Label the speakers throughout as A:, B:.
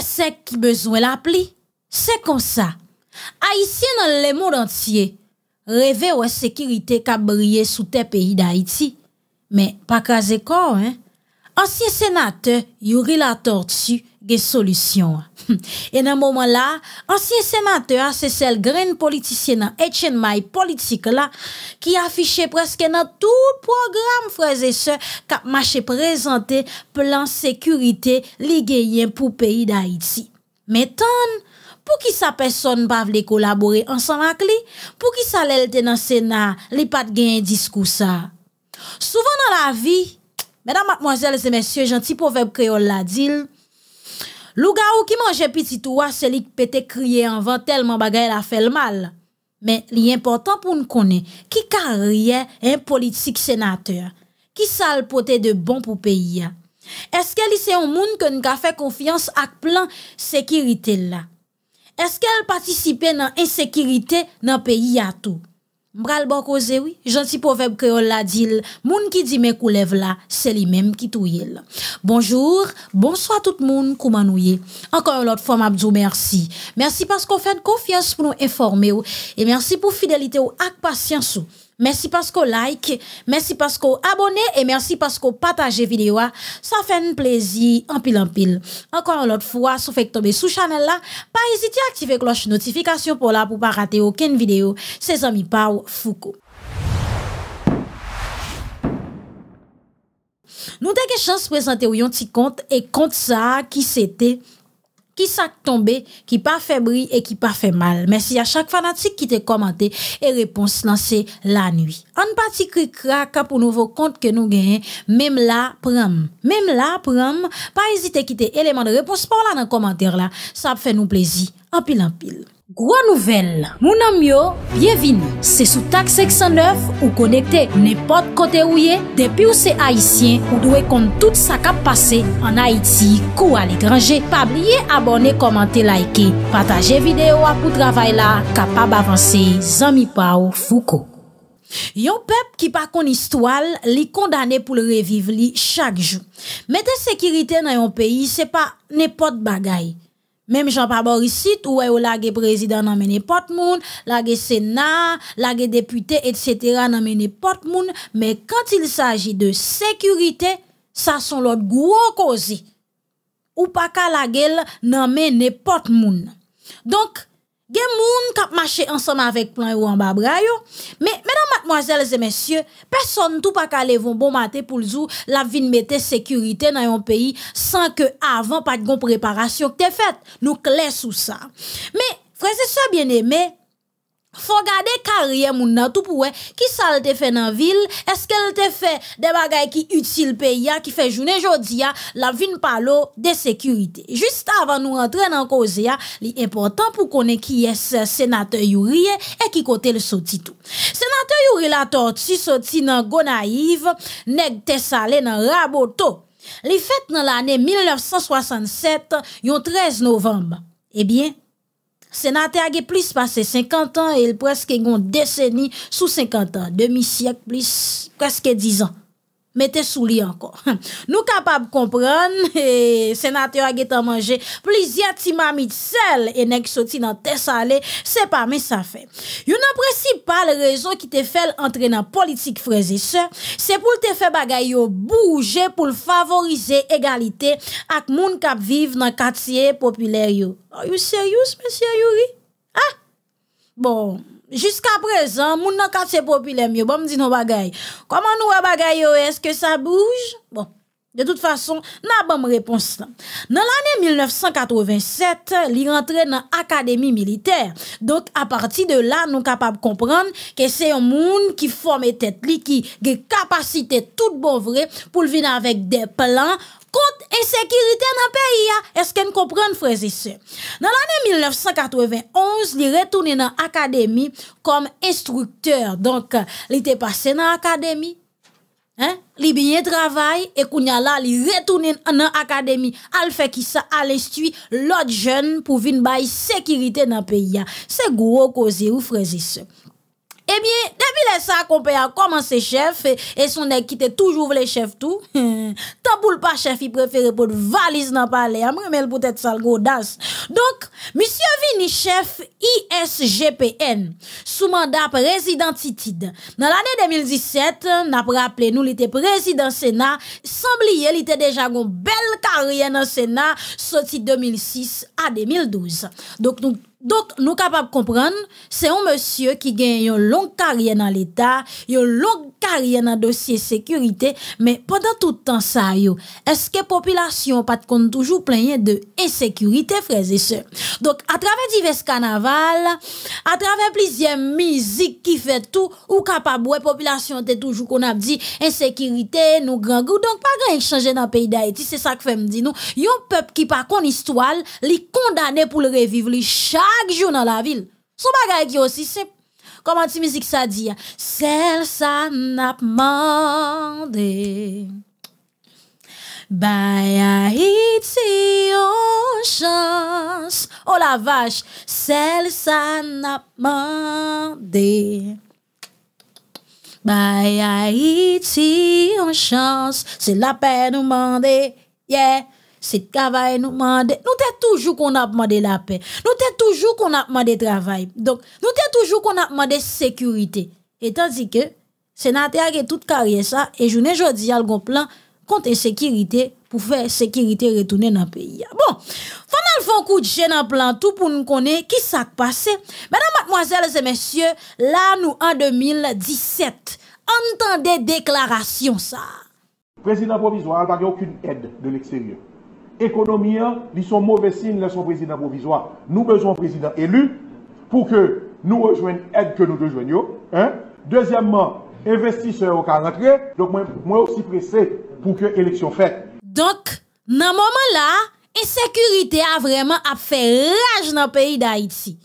A: c'est qui besoin l'appli C'est comme ça. Haïtien dans le monde entier rêve ou sécurité qui sous tes pays d'Haïti. Mais pas qu'à hein. Ancien sénateur Yuri La Tortue des solutions. Et dans ce moment-là, ancien sénateur, c'est celle grande politicienne, Etienne Maille politique là, qui affiché presque dans tout programme, frères et sœurs, cap marché présenté plan sécurité ligué pour pays d'Haïti. Mais pour qui sa personne pas voulait collaborer ensemble avec lui, pour qui ça l'elle dans le Sénat, li pas de un discours ça. Souvent dans la vie, mesdames, mademoiselles et messieurs, gentil proverbe créole la dit, ou qui mange petit oua, c'est lui qui crier en vent tellement bagaille a fait le mal. Mais l'important pour nous connaître, qui carrière un politique sénateur? Qui sale poté de bon pour pays? Est-ce qu'elle c'est un monde que nous fait confiance à plan sécurité là? Est-ce qu'elle participe dans insécurité dans pays à tout? Mbral bon oui, gentil proverbe créole la dit, moun qui dit mes lève là, c'est lui-même qui touye Bonjour, bonsoir tout le monde, comment nous Encore l'autre autre fois m'abdou merci. Merci parce qu'on fait confiance pour nous informer et merci pour fidélité ou ak patience ou. Merci parce que like, merci parce que abonnez et merci parce que partagez vidéo. Ah. Ça fait un plaisir en pile en pile. Encore une autre fois, si vous tomber sous channel là, pas hésiter à activer la cloche notification pour là pour pas rater aucune vidéo. C'est amis Pau Foucault. Nous avons chance de présenter un petit compte et compte ça qui c'était qui s'est tombé, qui pas fait bruit et qui pas fait mal. Merci à chaque fanatique qui t'a commenté et réponse lancée la nuit. En partie cri pour nouveau compte que nous gagnons, même là, prom. Même là, prom, pas hésiter à quitter élément de réponse pour là dans le commentaire là. Ça fait nous plaisir. En pile, en pile. Gwa nouvel, mounan myo, bievin, se sou tak 609 ou konekte nepot kote ou ye, depi ou se Haitien ou dwe kont tout sa kap pase an Haiti kou al e grange, pa blye abone komante laike, pataje videyo apou travay la, kapab avanse zami pa ou fouko. Yon pep ki pa koni stwal li kondane pou le reviv li chak jou. Meten sekirite nan yon peyi se pa nepot bagay. Même Jean-Paul ici, ou est lage président nan mené pot moun, lage sénat, lage député, etc. nan mené pot monde Mais quand il s'agit de sécurité, ça sont l'autre gros cause. Ou pas qu'à la gueule nan mené pot moun. Donc, Gè moun kap ensemble avec plan ou en Mais, mesdames, mademoiselles et messieurs, personne tout pas calé vont bon matin pour vous la vie mettez sécurité dans yon pays sans que avant pas de bon préparation que te fait. Nous clés sous ça. Mais, frère, et ça bien aimé faut garder carrière moun nan tout pour qui ça te fait dans ville est-ce qu'elle te fait des bagages qui utile pays qui fait journée jodia la vin palo de sécurité juste avant nous rentrer dans cause ya important pour connaître qui est sénateur Yuri et qui côté le sorti tout sénateur Yuri la tortue sautit dans Gonaïve nèg te salé dans Raboto li fêtes dans l'année 1967 yon 13 novembre eh bien Senate agi plis pase 50 an, el preske yon deseni sou 50 an, demi syek plis preske 10 an. mettez sous lit encore. Nous capables de comprendre, et eh, sénateur a été mangé plusieurs timamites sel et nèg sorti dans tes salé, c'est pas mais ça fait. Une principale raison qui te fait entrer dans politique frère, et c'est pour te faire bagaille bouger pour favoriser égalité les gens qui vivent dans quartier populaire populaires. Are you serious, monsieur Yuri? Ah! Bon, jusqu'à présent, moun nan quartier populaire mieux. Bon, dis nos bagay. Comment nous bagay yo? Est-ce que ça bouge? Bon. De toute façon, n'a pas réponse. Dans l'année 1987, li rentré dans l'académie militaire. Donc, à partir de là, nous capables de comprendre que c'est un monde qui forme tête, li qui a capacité tout bon vrai pour avec des plans et insécurité dans le pays. Est-ce qu'on comprend, frères Dans l'année 1991, il retourné dans l'académie comme instructeur. Donc, il était passé dans l'académie. Hein? Li bien travail, et quand il a là, retourne dans l'académie, al fait qu'il ça, instruit l'autre jeune pour venir bay sécurité dans le pays. C'est gros cause ou eh bien, depuis les ça qu'on a commencé chef, et son nek qui était toujours les chefs tout, tant pour pas chef, il préférait pour valise dans palais, peut-être sale gros Donc, monsieur vini chef ISGPN, sous mandat président Titide. Dans l'année 2017, n'a rappelé nous, il était président Sénat, oublier, il était déjà une belle carrière dans Sénat, sorti 2006 à 2012. Donc, nous donc, nous capables de comprendre, c'est un monsieur qui gagne une longue carrière dans l'État, une longue carrière dans le dossier sécurité, mais pendant tout temps ça, est-ce que la population pas de toujours plein de insécurité, frères et sœurs? Donc, à travers divers carnavals, à travers plusieurs musiques qui fait tout, ou capable, la population est toujours qu'on a dit insécurité, nous grand donc pas grand échanger dans le pays d'Haïti, c'est ça que fait me dit nous. un peuple qui par contre, histoire, les condamné pour le revivre, chats, chaque jour dans la ville. Son bagay qui aussi simple. Comment tu musique ça dit? Hein? Celle ça n'a pas demandé. bye Haïti on chance. Oh la vache, celle ça n'a pas demandé. bye Haïti on chance. C'est la peine nous demander. Yeah c'est travail nous demande. Nous toujours qu'on a demandé la paix. Nous avons toujours qu'on a travail. Donc, nous avons toujours qu'on a demandé sécurité. Et tandis que, sénateur et toute carrière ça, et je journée y a le plan contre sécurité pour faire sécurité retourner dans le pays. Bon, Fanal font coup de chaîne en plan tout pour nous connaître qui s'est passé. Mesdames, mademoiselles et messieurs, là nous en 2017, entendez déclaration ça.
B: Président provisoire n'a aucune aide de l'extérieur. Ekonomi ya, li son mouve sin la son prezident Bovizwa. Nou bezon prezident elu pou ke nou rejoen ed ke nou rejoen yo. Dezyamman, investi se yo ka anakre. Donk mwen osi prese pou ke eleksyon fet.
A: Donk nan mouman la, e sekurite a vreman ap fe laj nan peyi da iti.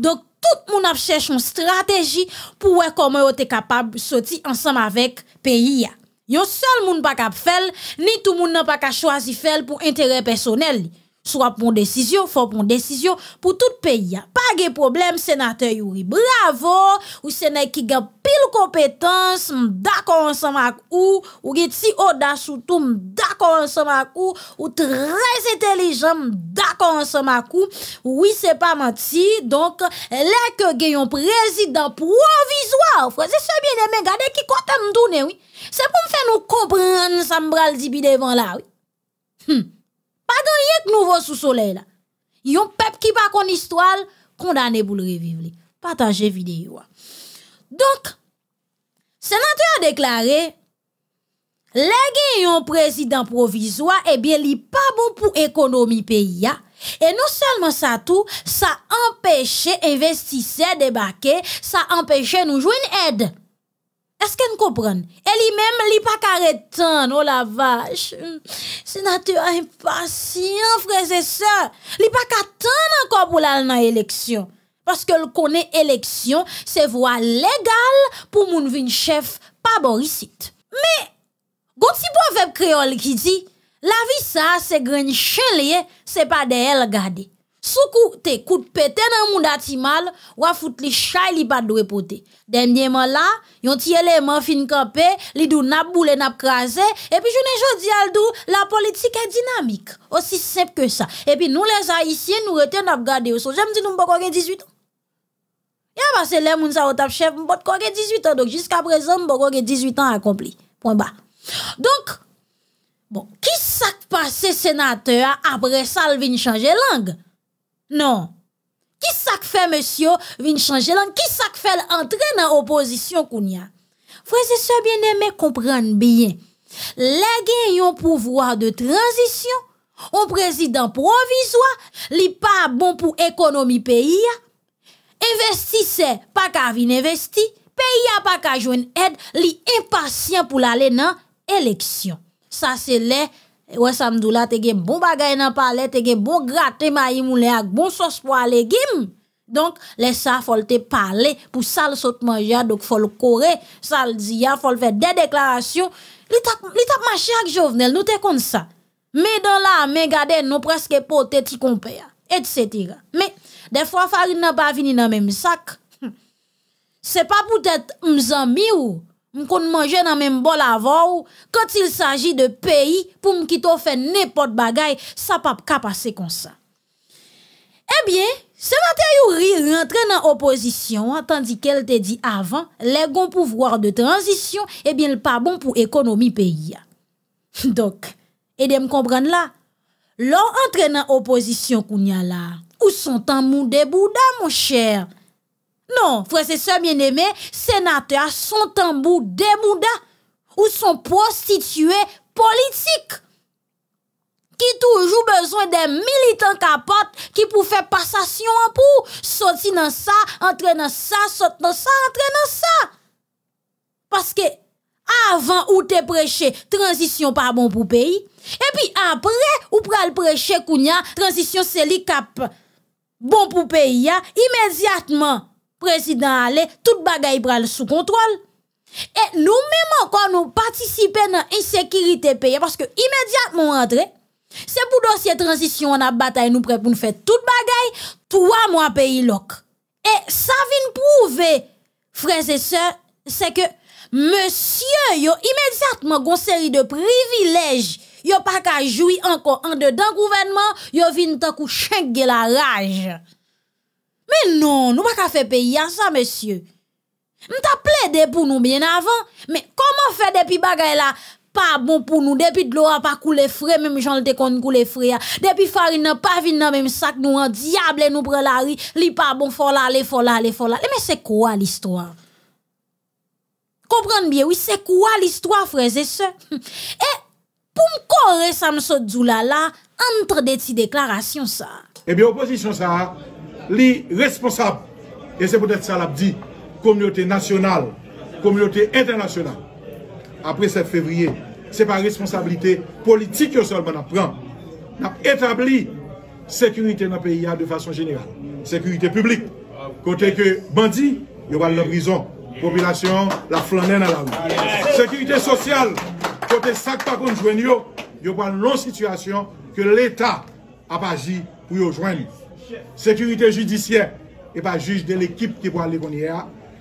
A: Donk tout moun ap chèch nou strategi pou wè kon mwen ote kapab soti ansam avèk peyi ya. Yon seul moun pa le faire, ni tout moun nan pa ka choisir faire pour intérêt personnel. Soit pour décision, faut pour décision pour tout pays. Pas de problème, sénateur Yuri. Bravo, ou sénateur qui a pile compétence, d'accord ensemble avec ou, ou qui si audace ou tout, d'accord ensemble avec ou, ou très intelligent, d'accord ensemble avec ou. Oui, c'est pas menti. Donc, là que un président provisoire, frère, c'est bien aimé, regardez qui compte me donner, oui. C'est pour me faire nous comprendre ça me dit devant là, oui. Hmm. Pas de nouveau sous soleil là. Yon peuple qui pas kon histoire condamné pour le revivre. Partagez vidéo. Donc sénateur a déclaré les un président provisoire, eh bien, li pas bon pour économie pays, et non seulement ça tout, ça empêche investisseurs débarquer, ça empêche nous jouer une aide. Est-ce qu'elle comprend Elle même a pas qu'à carré oh la vache. C'est Sénateur impatient frère et sœurs, a pas qu'à attendre encore pour l'aller dans élection parce que connaît élection, c'est voie légale pour moun chef pas Borisite. Mais comme si proverbe créole qui dit la vie ça c'est grand chaleur, ce c'est pas de elle garder. Sou koute, koute pete nan moun ou mal, fout li chay li pat Deuxièmement, epote. Demyeman là, yon ti eleman fin kapè, li dou nap boule nap krasé, et puis jodi al dou, la politique est dynamique aussi simple que ça et puis nous les Haïtiens nous reten nap gade ou so. Jèm di nou mbo 18 ans Ya parce que moun sa tap chef mbo 18 ans. Donc, jusqu'à présent, mbo 18 ans accompli. point bas donc bon, ki sak sénateur sénateur après Salvin vient changer langue non. Qui ça fait, monsieur, vin changer l'an? Qui ça fait l'entrée dans l'opposition, Kounia? Frère bien-aimés, comprendre bien. Les gens ont pouvoir de transition, un président provisoire, li pas bon pour l'économie pays. Investissez, pas qu'à venir investir, pays a pas qu'à jouer une aide, li impatient pour aller dans l'élection. Ça, c'est l'est. Ouè samdou la te gen bon bagay nan pale, te gen bon graté ma yi moun le ak, bon sos po ale gem. Donk lesa fol te pale pou sal sot manja, dok fol kore, sal ziya, fol fe de deklarasyon. Li tap ma chak jovnel, nou te kont sa. Me do la, me gade, nou preske po te ti kompe ya, et setira. Me defwa fari nan pa vini nan men msak, se pa poutet mzan mi ou. m'kon manger dans même bol avant quand il s'agit de pays pour Mkito faire n'importe bagaille ça pas ka passer comme ça Eh bien, ce ri rentre nan opposition, tandis qu'elle te dit avant les gon pouvoir de transition, eh bien, le pas bon pour économie pays. Donc Dok, me comprendre là, l'on rentre nan opposition kounya là, où ou son en moun mon mon cher. Non, frères et sœurs bien-aimés, sénateurs sont de des ou sont prostitués politiques qui toujours besoin des militants capote qui pour faire passation en pour sortir dans ça, entrer dans ça, sortir dans ça, entrer dans ça. Parce que avant ou te prêcher transition pas bon pour pays et puis après ou pral prêcher kounya transition c'est bon pour pays immédiatement président allait, tout bagay pral sous contrôle. Et nous-mêmes encore nous participons dans l'insécurité pays parce que immédiatement rentré, c'est pour dossier transition on a bataille nous prêt pour nous faire toute bagaille trois mois pays loc. Et ça vient prouver frères et sœurs, c'est que monsieur a immédiatement une série de privilèges yo pas qu'à jouir encore en dedans gouvernement yo vient tant la rage. Mais non, nous pas faire payer ça, monsieur. Nous avons plaidé pour nous bien avant, mais comment faire depuis bagailles là? Pas bon pour nous, depuis de l'eau pas couler frais, même j'en le qu'on coulé frais. Depuis farine n'a pas vu dans même sac, nous un diable nous prenons la rue, li pas bon, faut faut faut Mais c'est quoi l'histoire? Comprendre bien, oui, c'est quoi l'histoire, frère, et sœurs? Et pour me corriger, ça me là, entre des petites déclarations, ça.
B: Eh bien, opposition, ça, Li responsable, et c'est peut-être ça l'a dit, communauté nationale, communauté internationale, après 7 février, c'est par responsabilité politique yo sol man ap prend, nap établi sécurité nan PIA de façon générale. Sécurité publique, kote ke bandit, yo val le brison, population la flanène à la route. Sécurité sociale, kote sakpa konjwen yo, yo val non-situasyon ke l'État ap aji pou yo jwen yo. sécurité judiciaire, et pas juge de l'équipe qui va aller qu'on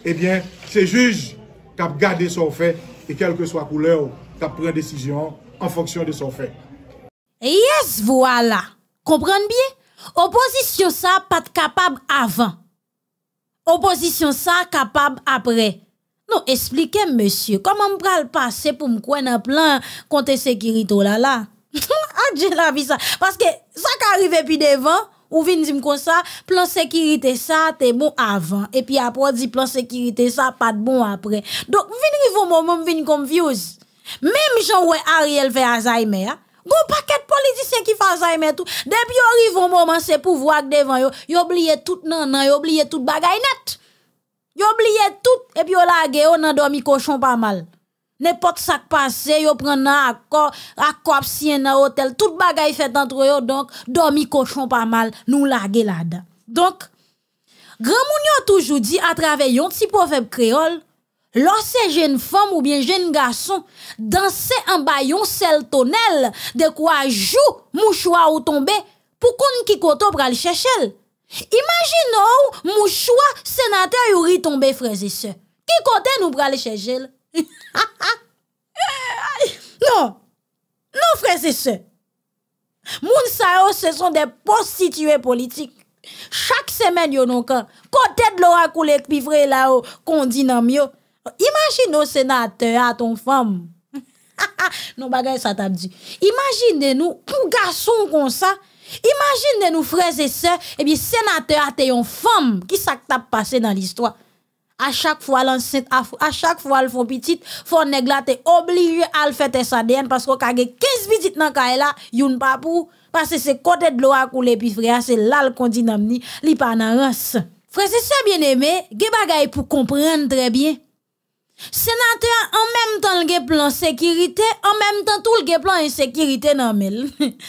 B: eh bien, c'est juge qui a gardé son fait, et quelle que soit couleur, qui a pris décision en fonction de son fait.
A: Yes, voilà. Comprenez bien? Opposition ça, pas capable avant. Opposition ça, capable après. Non, expliquez, monsieur, comment je le passer pour me croire un plan contre sécurité oh là là? Ah, la Parce que ça qui arrive puis devant, ou vin dit kon sa, plan sécurité ça te bon et puis après di plan sécurité, sa pas bon après donc vin rivou moment moun vin confuse même j'en ouais Ariel fait Alzheimer ya, hein. Gon qu'un politicien qui fait Alzheimer tout. Depuis yo rive moment c'est se devant yo, yo oublie tout nan nan, yo oublie tout bagay net. Yo oubliye tout, puis yo lage yo nan dormi cochon pas mal. N'importe ça qui passe, yo prend un accord, accord dans un hôtel, tout bagaille fait entre eux, donc, dormi cochon pas mal, nous lagé là-dedans. Donc, grand a toujours dit à travers yon petit proverbe créole, Lorsque jeune femme ou bien jeune garçon danser en baillon celle tonnel de quoi joue mouchoir ou tomber pour qu'on qui koto pral chercher. Imaginons mouchoir sénateur ou tomber frères et sœurs. Qui côté nous pral chèchel? non, non frères et sœurs. Moun sa ce sont des prostituées politiques. Chaque semaine, yo non kan. Côté de l'ora coulé pivre là yo, qu'on dit nan mieux Imagine au sénateur à ton femme. non bagay ça t'a dit. Imagine nous, pour garçon comme ça, imagine nous frères et sœurs, et eh bien sénateur à yon femme, qui ça t'a passé dans l'histoire à chaque fois l'enceinte, à chaque fois le font petite, font est obligé à le faire sa ADN parce qu'on a 15 petites dans kay là, youn pas pour parce que c'est côté de l'eau à couler puis frère, c'est là le dit dans ni, li pas rance. Frère, c'est ça bien-aimé, ge bagay pour comprendre très bien. Sénateur, en même temps, le plan sécurité, en même temps, tout le plan insécurité, non, mais,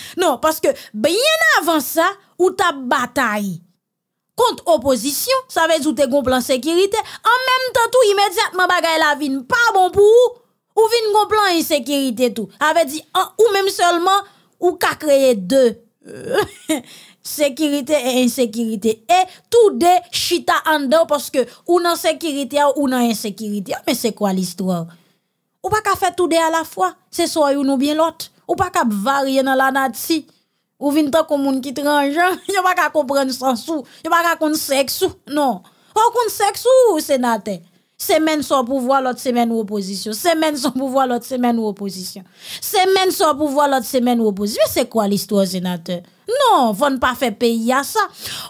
A: non, parce que bien avant ça, ou ta bataille, contre opposition, ça veut dire que un plan sécurité. En même temps, tout immédiatement, bagay la vie pas bon pour vous ou gon plan insécurité tout. Avait dit, ou même seulement, ou ka créé deux. Euh, sécurité et insécurité. Et tout de chita en dedans parce que ou nan sécurité ou nan insécurité. Mais c'est quoi l'histoire? Ou pas faire tout de à la fois. C'est soit ou ou bien l'autre. Ou pas varier dans la nature ou vin tan qui moun ki tranjan, yo pa ka kompren ne yo pas ka kon sexe non. Ou sexe seksou, senate. Semaine sans pouvoir, l'autre semaine opposition. Semaine son pouvoir, l'autre semaine opposition. Semaine sans pouvoir, l'autre semaine opposition. C'est quoi l'histoire, sénateur? Non, vous ne pas faire pays à ça.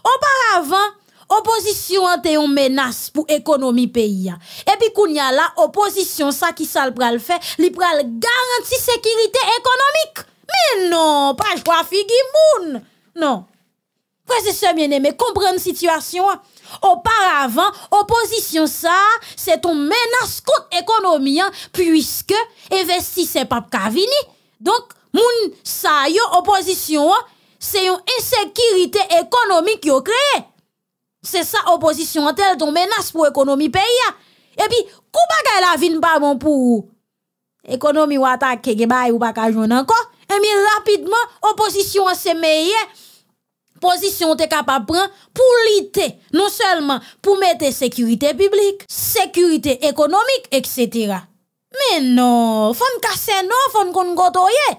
A: Auparavant, opposition était une menace pour l'économie pays. Et puis, qu'on y a là, opposition, ça qui ça le pral fait, il pral garantir sécurité économique. Mais non, pas je crois non moun. Non. Président, bien comprendre la situation. Auparavant, l'opposition, ça, c'est une menace contre l'économie, hein, puisque puisque n'est pas venu. Donc, l'opposition, opposition, hein, c'est une insécurité économique qui créé. C'est ça, opposition, hein, telle menace pour l'économie pays. Et puis, comment la vie pas pour l'économie ou attaque, ou pas encore? Et eh, rapidement, opposition à ses meilleurs position t'es capable prendre pour lutter non seulement pour mettre sécurité publique, sécurité économique etc. Mais non, fon casser non, faut qu'on gotoye.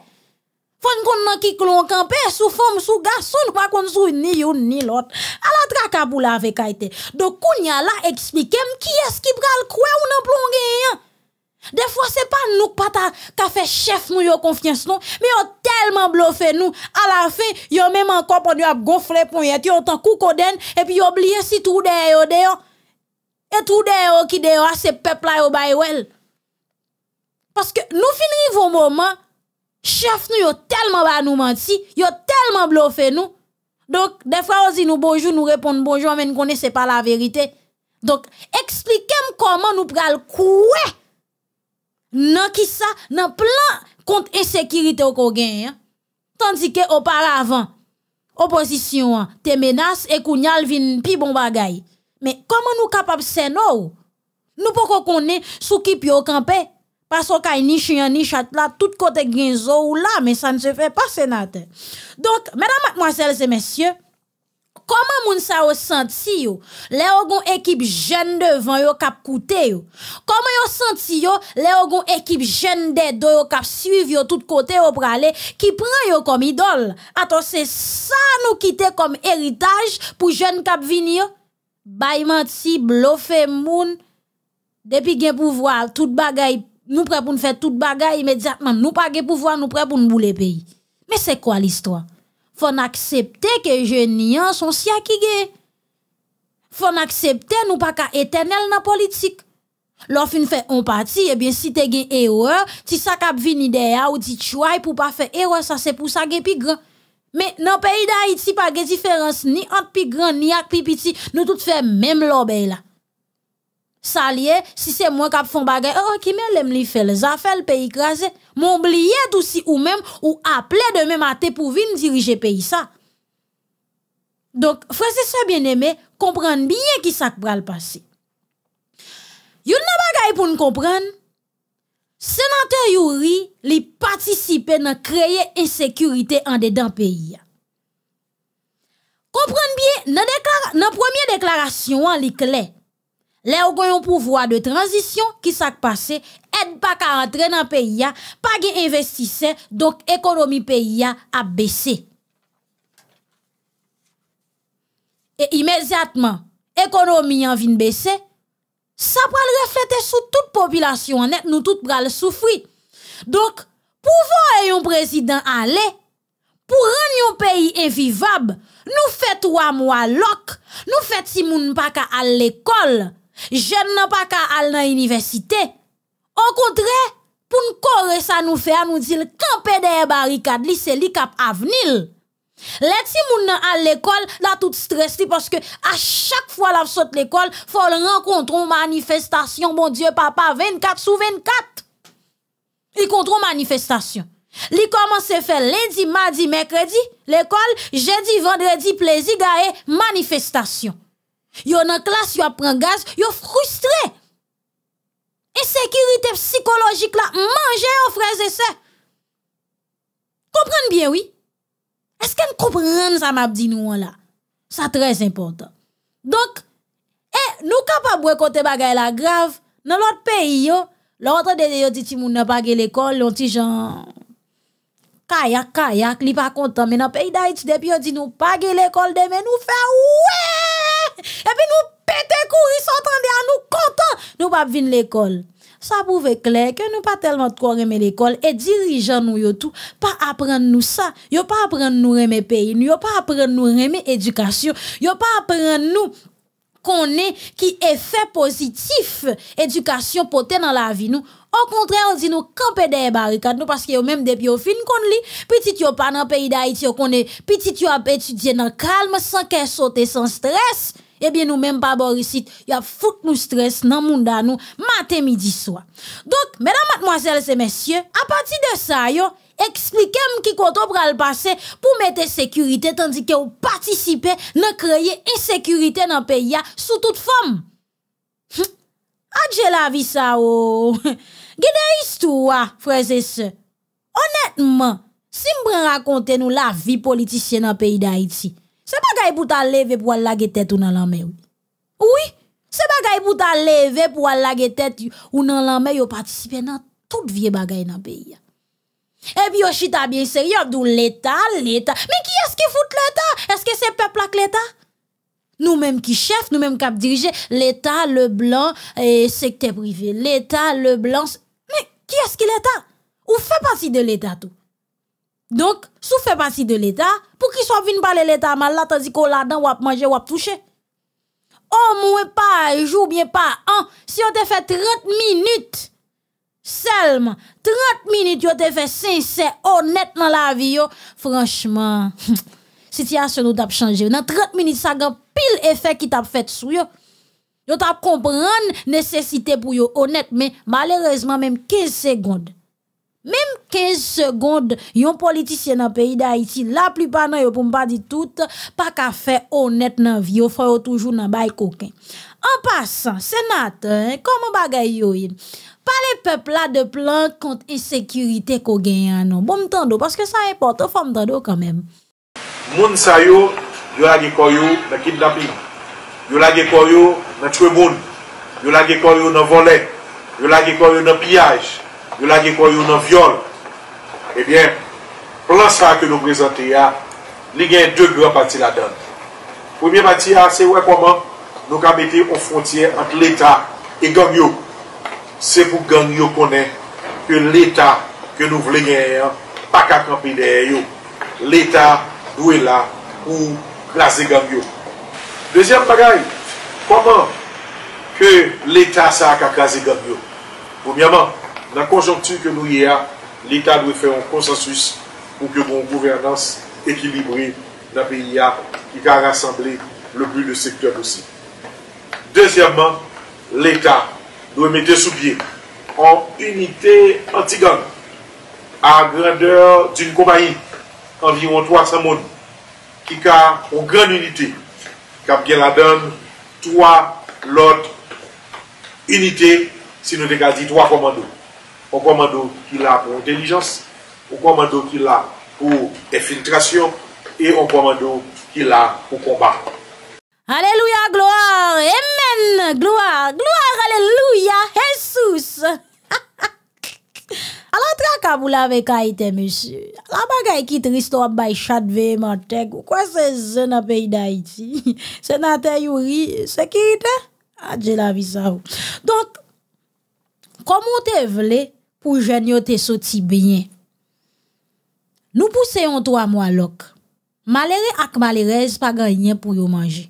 A: Faut kon nan ki klon kampe, sous femme, sous garçon, pas se sou ni yon ni l'autre. À la traka pour la vekaite. Donc, là, la expliquem qui est-ce qui le kwe ou nan plongé hein? Des fois, c'est pas nous qui avons fait chef nous yo confiance non, mais ont tellement bluffé nous. À la fin, ont même encore pour nous a pour y yo tant coucoden et puis oublié si tout de yo Et tout de qui de c'est peuple là yo bay Parce que nous finirons au moment chef nous yo tellement ba nous menti, ont tellement bluffé nous. Donc, des fois, on dit nous bonjour, nous répondons bonjour, mais nous connaissons pas la vérité. Donc, expliquez-moi comment nous le couer non qui ça nan plan contre insécurité ko gen hein. tandis que auparavant opposition hein, te menace et kounyal vin pi bon bagaille. mais comment nous capable s'en nou nous poko konnen sou ki au campé parce qu'il y a ni chien ni chat là, tout côté grinzo ou là, mais ça ne se fait pas, sénateur. Donc, mesdames, mademoiselles et messieurs, Comment moun sa yo senti yo? Le yo gon ekip jeune devan yo kap koute yo. comment yo senti yo? Le yo gon eux des dedo yo kap suiv yo tout kote yo prale ki pran yo kom idol. attends c'est sa nou kite comme héritage pou jeune kap vini yo? manti ti, blofe moun. Depi gen pouvoir tout bagay, nou prêt pou nou faire tout bagay immédiatement Nou pa gen pouvoir nou prêt pou nou boule pays. Mais c'est quoi l'histoire? faut accepter que jeunes sont si Il Faut accepter nous pas qu'à éternel dans politique. L'offre fait un parti, eh bien, si t'es une erreur, si ça cap vini derrière ou dit try pour pas faire erreur, ça c'est pour ça que plus grand. Mais dans le pays d'Haïti, pas de différence ni entre plus grand ni avec plus petit. Nous tout fait même l'orbelle. Salier, si c'est moi qui font bagarre oh qui m'aime les faire les affaires le pays écrasé m'oublier tout si ou même ou appeler demain matin pour venir diriger pays ça donc frères et ça bien-aimé comprendre bien qui ça va le passer il n'a pas pour nous comprendre sénateur Yuri li participer dans créer insécurité en dedans pays Comprenez bien dans la première déclaration clés, clair Là pouvoir de transition qui s'est passé, aide pas à rentrer dans le pays, pas investir, donc économie pays a baissé. Et immédiatement, économie en vient baisser. Ça va le refléter sur toute population, net, nous tous pral souffrir. Donc, pour ayon président aller, pour rendre un pays invivable, nous fait trois mois lock, nous fait si moun pas à l'école, je n'en pas qu'à aller à l'université. Au contraire, pour nous nous ça nous disons an nou dil kampe de barricades, c'est li qui li à venir. Les petits moun à l'école sont tout parce qu'à que à qu'ils fois, la l'école, le rencontrer une manifestation. « Mon dieu papa 24 sur 24. Ils une manifestation. Ils commencent à faire lundi, mardi, mercredi, l'école, jeudi, vendredi, plaisir, manifestation. manifestation. Yo nan klas, yo prend gaz, yo frustre. psychologique psychologique la, manje yo et se. Kompren bien, oui? est-ce ce comprend sa map di nou an la? Sa très important. donc e, eh, nou capables côté kote bagay la grave nan lot pays yo, lontre de yo di ti moun nan page l'école, lon ti jan... Kayak, kayak, li pa kontan, men nan pays d'Haïti depuis depi yo di nou pa l'ekol de men nou fe ouè et puis nous péter courir train à nous content nous pas venir l'école ça prouve clair que nous pas tellement quoi aimer l'école et dirigeant nous yo tout pas apprendre nous ça yo pas apprendre nous aimer pays yo pas apprendre nous aimer éducation yo pas apprendre nous qu'on est qui effet positif éducation pour dans la vie nous au contraire, on dit nous camper des barricades nous parce que même depuis au fin qu'on lit, petit yo pas dans pays d'Haïti, qu'on est petit yo a étudié dans calme sans qu'elle saute, sans stress. Eh bien, nous même pas Borisit, y a fout nous stress dans monde nous matin midi soir. Donc, mesdames, mademoiselles et messieurs, à partir de ça yo, qui qu'on pour passer, pour mettre sécurité, tandis que vous à ne une insécurité dans le pays, sous toute forme. Hum, adje la vie, ça, oh Gide histoire, frères et sœurs. Honnêtement, si nous raconte nous la vie politicienne dans le pays d'Haïti, c'est pas gay pour ta lever pour aller la tête ou dans la main. Oui, c'est pas gay pour ta lever pour aller la tête ou dans la main. Vous participe dans toute vie bagay dans le pays. Et puis, vous chita bien sérieux, l'État, l'État. Mais qui est-ce qui fout l'État? Est-ce que c'est le peuple avec l'État? nous mêmes qui chef, nous mêmes qui diriger l'État, le blanc et secteur privé. L'État, le blanc qui est l'État Ou fait partie de l'état tout donc l'État fait partie de l'état pour qu'il soit venu parler l'état mal la, tandis ko la dan wap vous wap touche. Ou touché. pas, pas, jour bien pas. si on te fait 30 minutes seulement, 30 minutes, tu te fait sincère, honnête dans la vie, franchement la situation nous a changé. Dans 30 minutes, ça a pile effet qui t'a fait sur yo. Yo t'a comprendre nécessité pour être honnête mais malheureusement même 15 secondes. Même 15 secondes, yon politicien dans le pays d'Haïti, la plupart nan yon pour pas dire tout, pas qu'à faire honnête dans la vie, faut toujours dans bay coquin. En passant, sénateur, hein, comment bagay yon? Parlez peuple là de plan contre insécurité qu'on gagne en nous. Bon m'tendo, parce que ça importe, faut tando quand même.
B: Moun sa yo, Yo la ge koryo nan tremoun, yo la ge koryo nan vole, yo la ge koryo nan piyaj, yo la ge koryo nan vyole. Ebyen, eh plan sa ke nou prezante ya, li gen dwe gron pati la don. Poumyen pati ya, se wepoman, nou ka meti ou frontye ant l'eta e ganyo. Se pou ganyo konen, ke l'eta ke nou vle gen, pa ka kampi den yo. L'eta dwe la pou glase ganyo. Dezyan bagay, koman ke l'Etat sa akakaze gand yo? Boumyaman, nan konjonktu ke nou ye a, l'Etat nou e fey an konsensus pou ke bon gouvernans ekilibri nan peyi a ki ka rassemble le bu le sektor dosi. Dezyanman, l'Etat nou e mete soubye an unité anti-gan, a grandeur d'un komayi, anviron 300 moun, ki ka ou gran unité. kap gen la l'autre, 3 unité, si nous te trois trois Un commando qu'il qui pour la pour intelligence, un komando qui la pour infiltration et un komando qui la pour combat.
A: gloire, amen, gloire, gloire, alléluia, Jesus! A la tra ka mou la ve ka ite, monsi. A la bagay ki tristo ap bay chad vey mante. Kwa se ze na pey da iti? Se nan te yuri, se ki ite? Adje la vi sa ou. Donk, komon te vle pou jen yo te soti benye. Nou puse yon to a mwa lok. Malere ak malere, se pa ganyen pou yo manje.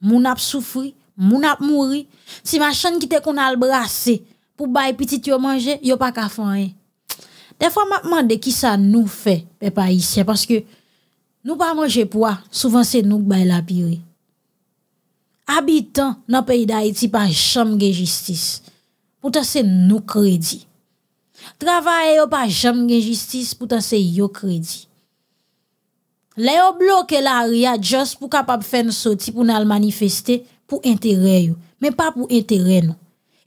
A: Moun ap soufri, moun ap mouri. Si manchen ki te kon albrase, pou bay pitit yo manje, yo pa ka fanyen. De fwa matman de ki sa nou fe pe pa isye, paske nou pa manje pwa, souvan se nouk bay la pire. Abitan nan peyi da iti pa jam gen jistis, pou ta se nou kredi. Travaye yo pa jam gen jistis, pou ta se yo kredi. Le yo bloke la ria, jos pou kapap fen soti pou nan lmanifeste, pou entere yo, men pa pou entere nou.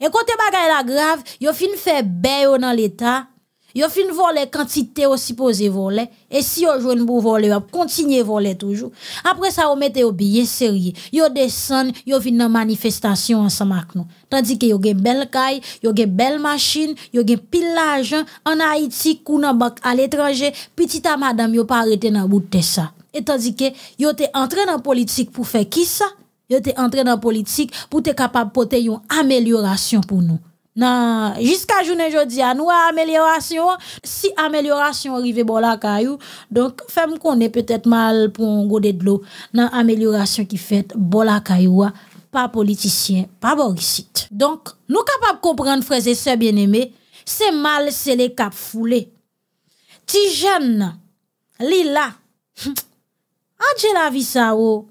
A: E kote bagay la grav, yo fin fe beyo nan l'Etat, Yo fin voler quantité aussi posé voler et si yo joine pour voler, on continue voler toujours. Après ça, on mettez au billet sérieux. Yo descend, yo fin dans manifestation ensemble avec nous. Tandis que yo gen belle caille, yo gen belle machine, yo gen pile l'argent en Haïti, kou nan banque à l'étranger, petit à madame yo pas arrêté nan bout ça. Et tandis que yo te entré dans politique pour faire qui ça? Yo te entré dans politique pour te capable porter une amélioration pour nous jusqu'à journée aujourd'hui à nous amélioration si amélioration arrive bon la caillou donc femme est peut-être mal pour un de l'eau L'amélioration amélioration qui fait bon la pas politicien pas boricite donc nous de comprendre frères et sœurs bien-aimés c'est mal c'est les cap foulé ti jeune li là Angela Visao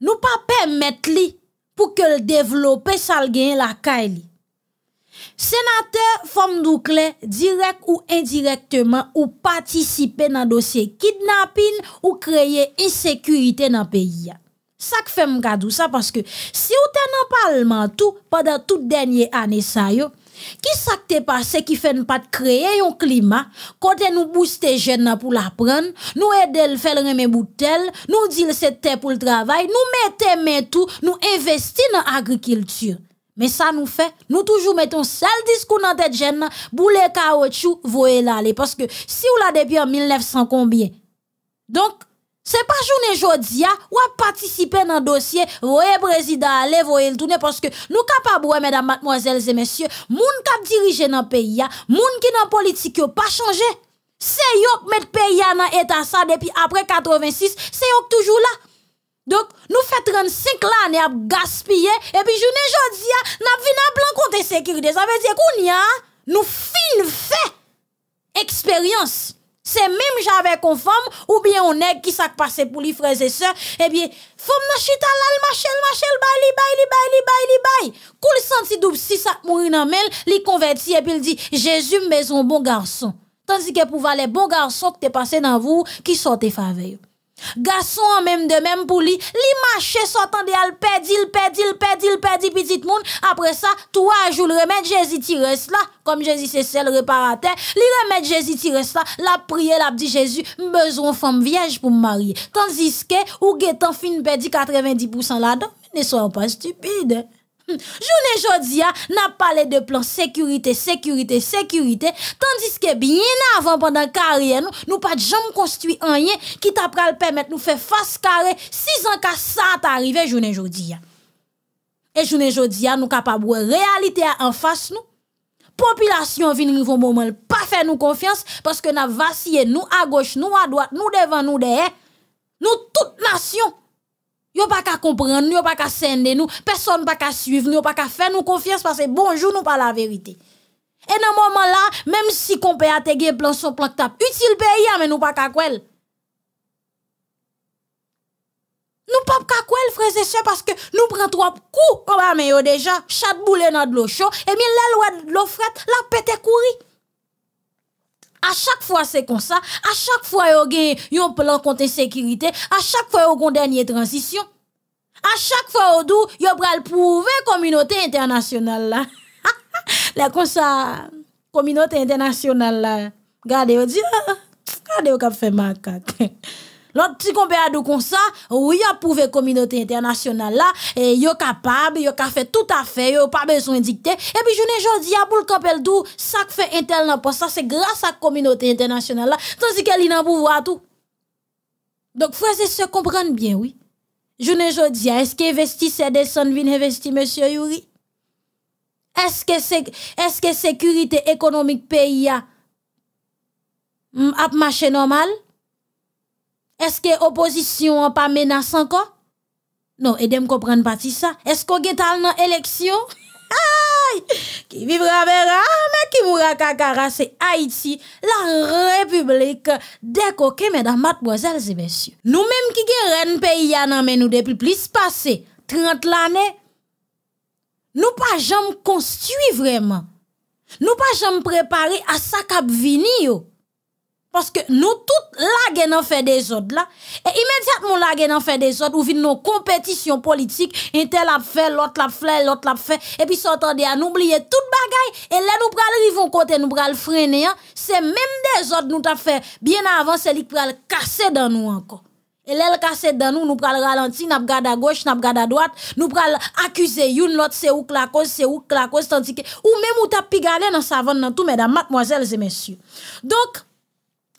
A: nous pas permettre li pour que le développer ça la caille Sénateur Femme Doukle, direct ou indirectement, ou participer dans dossier kidnapping ou créer insécurité dans le pays. Ça que fait m'gadou ça parce que si vous êtes dans le parlement tout, pendant toute dernière année ça yo, qui ça que t'es passé qui fait pas de créer un climat, côté nous booster jeunes pour l'apprendre, nous aider le faire remettre boutel, nous dire c'était pour le travail, nous mettons tout, nous investissons dans l'agriculture. Mais ça nous fait, nous toujours mettons seul discours dans tête jeune, boule caoutchouc, voyez là, parce que si vous la depuis en 1900 combien? Donc, c'est pas journée jodia, hein, ou à participer dans dossier, voyez président aller, voyez le tourner, parce que nous capables, mesdames, mademoiselles et messieurs, moun cap diriger dans le pays, hein, moun qui dans politique, pas changé. C'est eux qui le pays dans état ça depuis après 86, c'est yon toujours là. Donc, nous, faisons 35 gaspillé. Et puis, je et puis ya, nous avons ap lan sécurité. Ça veut dire diye koun ya, nous fin fè eksperyans. expérience. C'est même, j'avais confirmé, ou bien on est qui ça passé pour les les Et sœurs eh et bien chita lal, machel, machel, nous marché le marché si bon garçon. Tandis que pouvait les bon garçons qui te passé dans vous qui Garçon même de même pour lui, li marché sortant de al perdit, il perdit, il perdit, il perdit petit monde. Après ça, trois jours le remède Jésus tire cela, comme Jésus c'est seul réparateur, li remettre Jésus tire cela, la prière, la dit Jésus, besoin femme vierge pour me marier. Tandis que ou guetant fin perdit 90% là-dedans, ne soyons pas stupides. Journée jodia, n'a parlé de plan sécurité, sécurité, sécurité, tandis que bien avant, pendant carrière, nous, nous pas de construit un yé, qui t'apprend le permettre nous faire face carré, six ans qu'à ça t'arrive, joune jodia. Et journée jodia, nous capable de réalité en face nous. Population vient nous moment, pas faire nous confiance, parce que n'a vacillé nous à gauche, nous à droite, nous devant, nous derrière, nous toute nation. Yo pas qu'à comprendre, yo pas qu'à sender nous, personne pas qu'à suivre, yo pas qu'à faire nous confiance parce que bonjour nous pas la vérité. Et dans moment là, même si qu'on peut attaquer plan son plan tap, utile pays hein, mais nous pas qu'à quoi Nous pas qu'à quoi frères et sœurs parce que nous prenons trois coups on va mais déjà, chat boule dans de l'eau chaud et bien là l'eau frette, la pété courir à chaque fois c'est comme ça, à chaque fois y a un plan contre sécurité, à chaque fois au a une dernière transition. À chaque fois au dou, yo pral prouver communauté internationale là. la comme ça communauté internationale là. Regardez, vous dit, regardez, ah, vous cap fait L'autre petit compéado comme ça, oui, a prouvé communauté internationale là, et yo capable, yo ka fait tout à fait, yo pas besoin dicter. Et puis, je ne dis à boule le tout, ça fait intel pas ça, c'est grâce à communauté internationale là, tandis qu'elle est dans pouvoir tout. Donc, frères c'est se comprendre bien, oui. Je ne dis est-ce des descend vin investir monsieur Yuri? Est-ce que c'est, est-ce que sécurité économique pays a, marché normal? Est-ce que l'opposition n'a pas menace encore Non, et d'aime comprendre pas ça. Est-ce qu'on est élection l'élection qui vivra verra, ah, mais qui mourra c'est Haïti, la République, des mesdames, mademoiselles et messieurs. nous même qui guérons le pays, nan men nous depuis plus passé 30 l'année, nous pas jamais construit vraiment. Nous pas jamais préparé à ça qu'a venir. Parce tous, nous tout en fait des Et là la, immédiatement la autres. en fait de autres, ou vin un tel fait, fait l'autre la fait l'autre la fait et puis s'entendez à nous oublier tout bagay, Et là, nous pral rivon côté, nous pral freiner hein. c'est même des autres nous ta fait. bien c'est c'est qui pral casser dans nous encore. Et là, l'el cassé dans nous, nous pral ralenti, nous gade à gauche, nous gade à droite, nous pral accuser une l'autre, c'est où la cause, c'est où la cause, tandis que, ou même ou tap pigalé dans vente, dans tout, mesdames, mademoiselles et messieurs. Donc,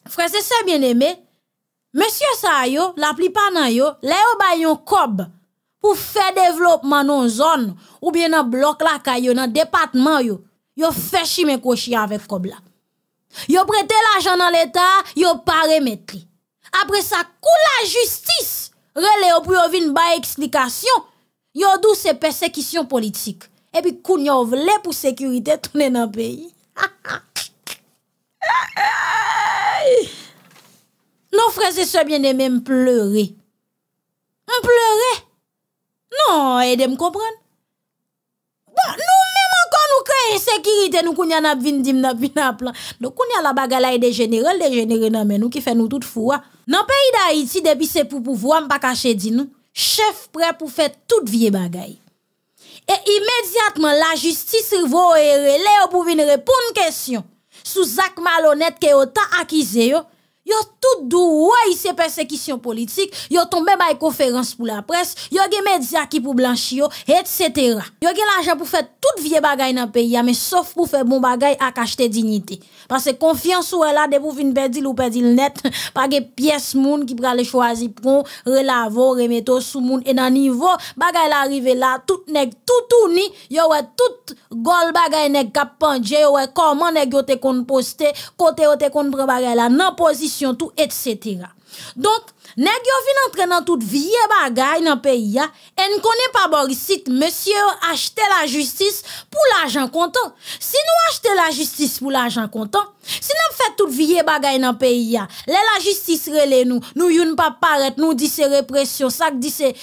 A: Frère, ça bien aimé, Monsieur ça la plupart nan yo, le yo ba yon pour faire développement dans zone ou bien dans bloc la kayo, dans département yo. Yo fait chimé kochi avec Cob la. Yo prêté l'argent dans l'État, yo pas remettre. Après ça, kou la justice, relé yo pour yo vin ba explication, yo dou se persécution politique. Et puis kou yo vle pour sécurité tourner le pays. frères et bien-aimés, me pleurer. Me pleurer. Non, aidez-moi comprendre. Bon, nous même encore nous créons sécurité, nous qu'on y a vin n'a plan. Donc qu'on y a la bagala des généraux, des généraux nan mais nous qui fait nous toute foi. Dans le pays d'Haïti, depuis c'est pour pouvoir, pas cacher dit nous, chef prêt pour faire toute vieille bagaille. Et immédiatement, la justice va et relais pour venir répondre question sous acte malhonnête est autant accusé yo Yo tout doué ces persécutions politiques, yo tombé par conférence pour la presse, a des médias qui pour blanchir, etc. a gen l'argent pour faire toute vieille bagaille dans le pays, mais sauf pour faire bon bagaille à acheter dignité. Parce que confiance ou là de pour venir perdre ou perdre net, pas de pièce moun qui pral choisir pour relavo, remettre sous moun et dans niveau bagaille arrivé là, tout nèg tout uni. yo ouais tout gol bagaille nek cap panje, yo ouais comment nèg yo te kon poster, côté yo te kon bagaille là, non position tout etc. Donc nèg yo vin entrer dans toute vie bagaille dans pays ya et ne connaît pas Borisite monsieur acheter la justice pour l'argent content si nous acheter la justice pour l'argent content si nous fait toute vie bagaille dans pays la justice relé nous nous ne pas paraître nous dit c'est répression ça dit c'est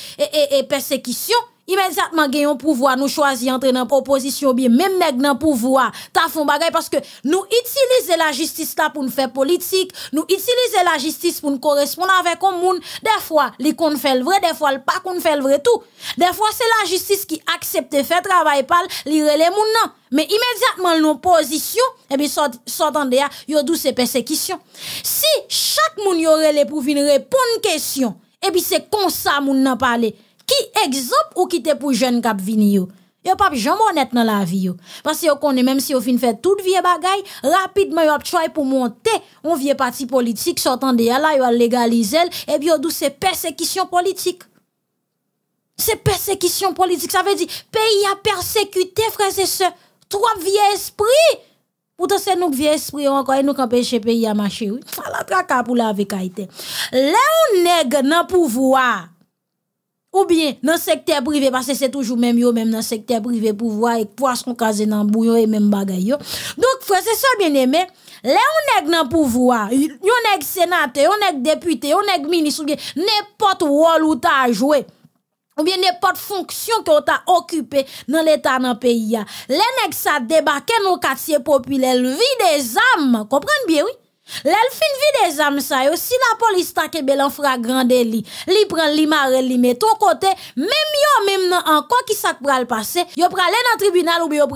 A: persécution immédiatement gagnons pouvoir nous choisir entre dans proposition bien même nèg dans pouvoir ta fond bagaille parce que nous utiliser la justice là pour nous faire politique nous utiliser la justice pour nous correspondre avec un monde des fois li qu'on fait le vrai des fois le pas qu'on fait le vrai tout des fois c'est la justice qui accepte faire travail par li relé monde, mais immédiatement nos positions et eh bien sortant de yo dou ces persécution si chaque moun aurait relé pour venir répondre question et eh puis c'est comme ça n'a n'a parlé qui exemple ou qui pour jeunes kap vini yo yo pa jamais honnête dans la vie yo parce que connaît même si yo fin fait toute vie bagay, rapidement yo try pour monter on vie parti politique sortant de là yo légalisé et e bien d'où c'est persécution politique c'est persécution politique ça veut dire pays a persécuté frères et sœurs trois vieux esprits Pourtant, c'est nous vieux esprit encore et nous empêcher pays a marcher oui ça la traque pour la vie Là, on nèg dans pouvoir ou bien, dans le secteur privé, parce que c'est toujours même yo, même dans le secteur privé, pouvoir et et poisson casé dans le bouillon et même bagay yo. Donc, frère, c'est ça, bien aimé. Là, on est dans le pouvoir. On est sénateur, on est député, on est ministre, ou bien, n'importe rôle ou t'as joué ou bien n'importe fonction que as t'a occupé dans l'état dans le pays Les nèg ça le nos quartiers populaires vie des âmes, comprenez bien oui. L'elfine fin des âmes ça yo, si la polis take belan fragrande li, li pren li mare li meton kote, même yo même nan anko ki sak pral passe, yo prale nan tribunal ou bi yo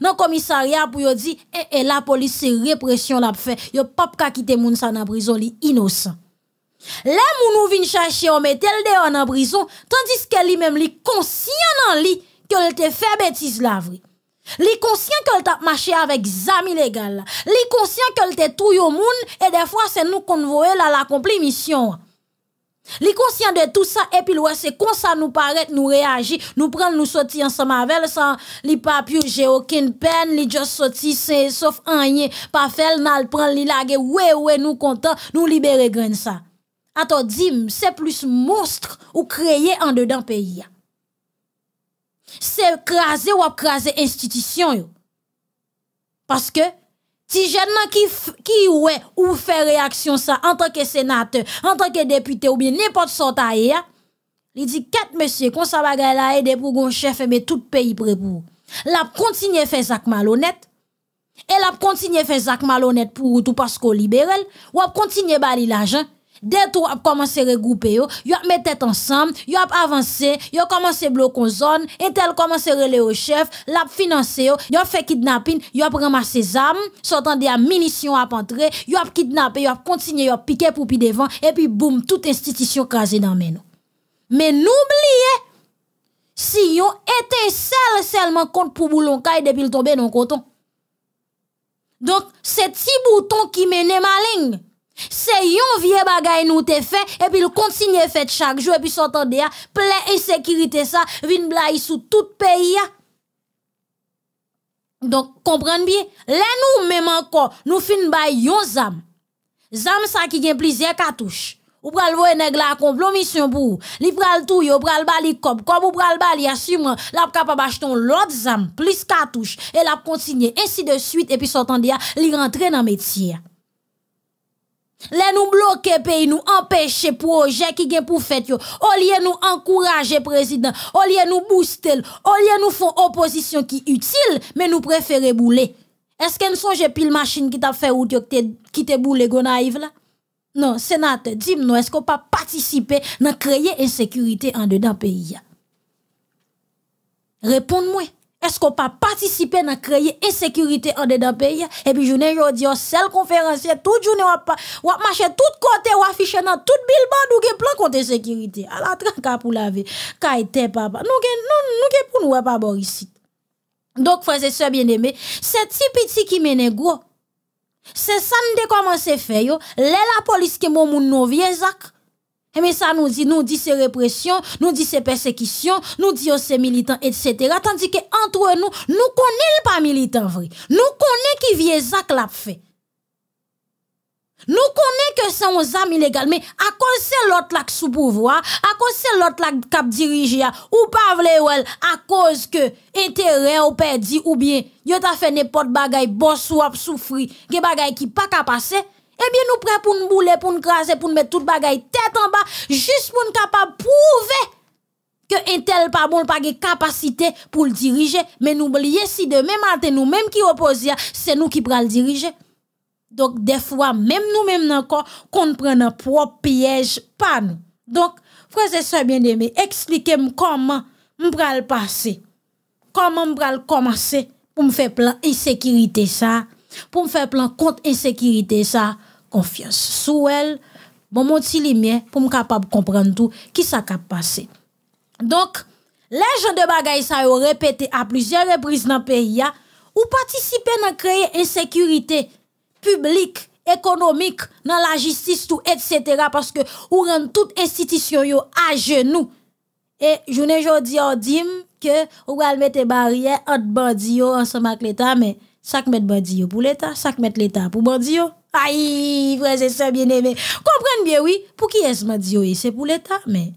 A: nan commissariat pour yo di, eh, eh, la polis se répression la fait, yo pap ka kite moun sa nan prison li innocent. Lè moun ou vin chache yo metel de yo nan tandis ke li même li conscient en li, ke l te fe bêtise la les conscients que t'a marché avec Zami légal, les conscients que t'es tout au monde et des fois c'est nous qu'on à là l'accompli mission. Les conscient de tout ça et puis c'est comme ça nous paraît nous réagis, nous prenons, nous sortir ensemble avec sans les papiers, j'ai aucune peine, les just sorti c'est sauf rien, pas faire nous prendre li lagué. Ouais ouais, nous content, nous libérer grain ça. Attends, dim, c'est plus monstre ou créé en dedans pays c'est craser ou craser institution Parce que si je n'ai qui qui ouais ou fait réaction ça en tant que sénateur, en tant que député ou bien n'importe sort ailleurs, il dit quatre monsieur qu'on ça bagaille là des pour chefs chef mais tout pays prêt pour. L'a à faire ça malhonnête. Et l'a à faire ça malhonnête pour tout parce qu'au libéral, ou a continuer bali l'argent. Dès tout a commencé à regrouper, yo, yo a mis tête ensemble, yo a avancé, yo a commencé à bloquer zone, et tel commencé à relayer au chef, l'a financé, yo, yo fait kidnapping, yo a ramassé des armes, sortant des munitions à entrer, yo a kidnappé, yo a continué, yo a piqué pour puis devant, et puis boum, toute institution crasée dans nous. Mais n'oubliez, si yon seul, seulement contre pour boulon caille depuis le tombé dans coton. Donc, c'est petit bouton qui mène ligne. Se yon vie bagay nous te puis et l kontinye chaque jour, et puis s'entende ya, plein insécurité sa, vin bla tout pays donc nous finissons bien? le nou même encore, nou fin bay yon zam. Zam sa ki gen plizye katouche. Ou pral voye neg la komplo misyon pou Li pral tou yo, pral bali kop. Kop ou pral bali la kapab zam, plis katouche. et la ainsi de suite, puis puis diya, li rentre nan métier les nous bloquer pays, nous empêcher projet qui gain pour faire yo. Au lieu nous encourager président, au lieu nous booster, au lieu nous font opposition qui utile, mais nous préférons bouler. Est-ce qu'elle songe pile machine qui t'a fait route qui t'a boulé gonaïve là? Non, sénateur, dis-moi, est-ce qu'on pas participer dans créer sécurité en dedans pays? réponds moi est-ce qu'on pas participer à créer insécurité en dedans pays? Et puis, je ne j'en on s'est conférencier, tout journée, on pas, on marche tout côté, on afficher dans tout billboard, on a plein contre sécurité. À la tranca pour laver. Kaïté, papa. Nous, nous, nous, pour nous, pas bon ici. Donc, frères et sœurs bien-aimés, c'est si petit qui mène gros. C'est ça, nous, de commencé à faire, yo. L'est la police qui m'a mon vieux, Zach mais eh ça nous dit, nous dit c'est répression, nous dit c'est persécution, nous dit c'est militant, etc. Tandis que entre nous, nous connaissons pas militant vrai. Nous connaissons qui vient ça l'a fait. Nous connaissons que c'est un âme illégal, mais à cause c'est l'autre là sous pouvoir, à cause c'est l'autre là qui dirigé, ou pas à cause que intérêt ou perdu, ou bien, y t'a fait n'importe bagaille, boss ou souffri, des bagailles qui pas qu'à passer. Eh bien nous prêts pour nous bouler, pour nous craser, pour nous mettre toute bagaille tête en bas, juste pour nous capable prouver que un tel pas bon, pas de capacité pour le diriger. Mais nous oublions si demain matin, nous-mêmes qui opposons, c'est nous qui prenons le diriger. Donc, des fois, même nous-mêmes encore, qu'on prend un propre piège, pas nous. Donc, frères et sœurs bien-aimés, expliquez-moi comment je le passer. Comment je vais commencer pour me faire plein insécurité ça. Pour me faire plein contre insécurité ça confiance sous elle mon petit lumière pour me capable comprendre tout qui ça cap passé donc les gens de bagaille ça ont répété à plusieurs reprises dans le pays ou participer à créer insécurité publique économique dans la justice tout etc parce que ou rend toute institution yo à genoux et je ne jodi on dit que ou va mettre barrière entre bandi ensemble avec l'état mais ça que mettre bandi pour l'état ça met mettre l'état pour bandi Aïe, Frère c'est ça bien aimé Comprenez bien, oui. Pour qui est-ce que c'est pour l'État, mais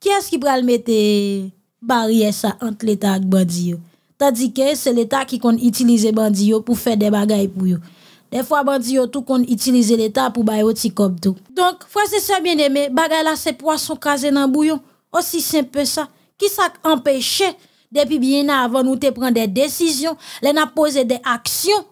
A: qui est-ce qui va le mettre euh, barrière ça entre l'État et bandit? Tandis que c'est l'État qui compte utiliser bandit pour faire des bagailles pour eux. Des fois, bandit tout compte utiliser l'État pour bailler au comme tout. Donc, Frère c'est ça bien aimé, bagaille là, c'est poisson casé dans le bouillon. Aussi simple que ça. Qui ça empêché depuis bien avant nous te prendre des décisions, les n'a posé des actions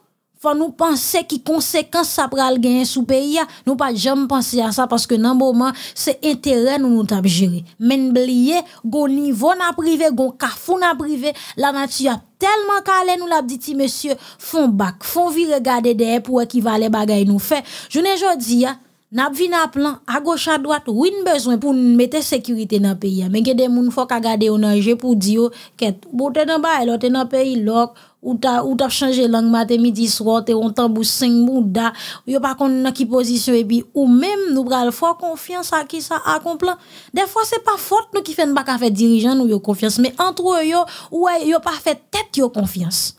A: faut nous penser qui conséquence ça pral gagner sous pays nous pas jamais penser à ça parce que dans moment c'est intérêt nous nous t'a gérer mais oublier go niveau n'a privé go cafou n'a privé la nature tellement calé nous l'a dit monsieur font bac font virer regarder derrière pour qui va les bagaille nous fait je n'ai jodi dit vi na plan, a gauche à droite win dans pour pays. Hein. sécurité il y mais des gens qui moun fok a danger pour dire, « je pour dire dans dans pays, vous êtes l'autre le pays, ou ta ou ta changé langue matin midi soir te on tambou 5 mouda yo pas qu'on dans qui position et puis ou même nous pral fort confiance à qui ça complan des fois c'est pas faute nous qui fait pas faire dirigeant nous yo confiance mais entre eux yo ouais yo pas fait tête yo confiance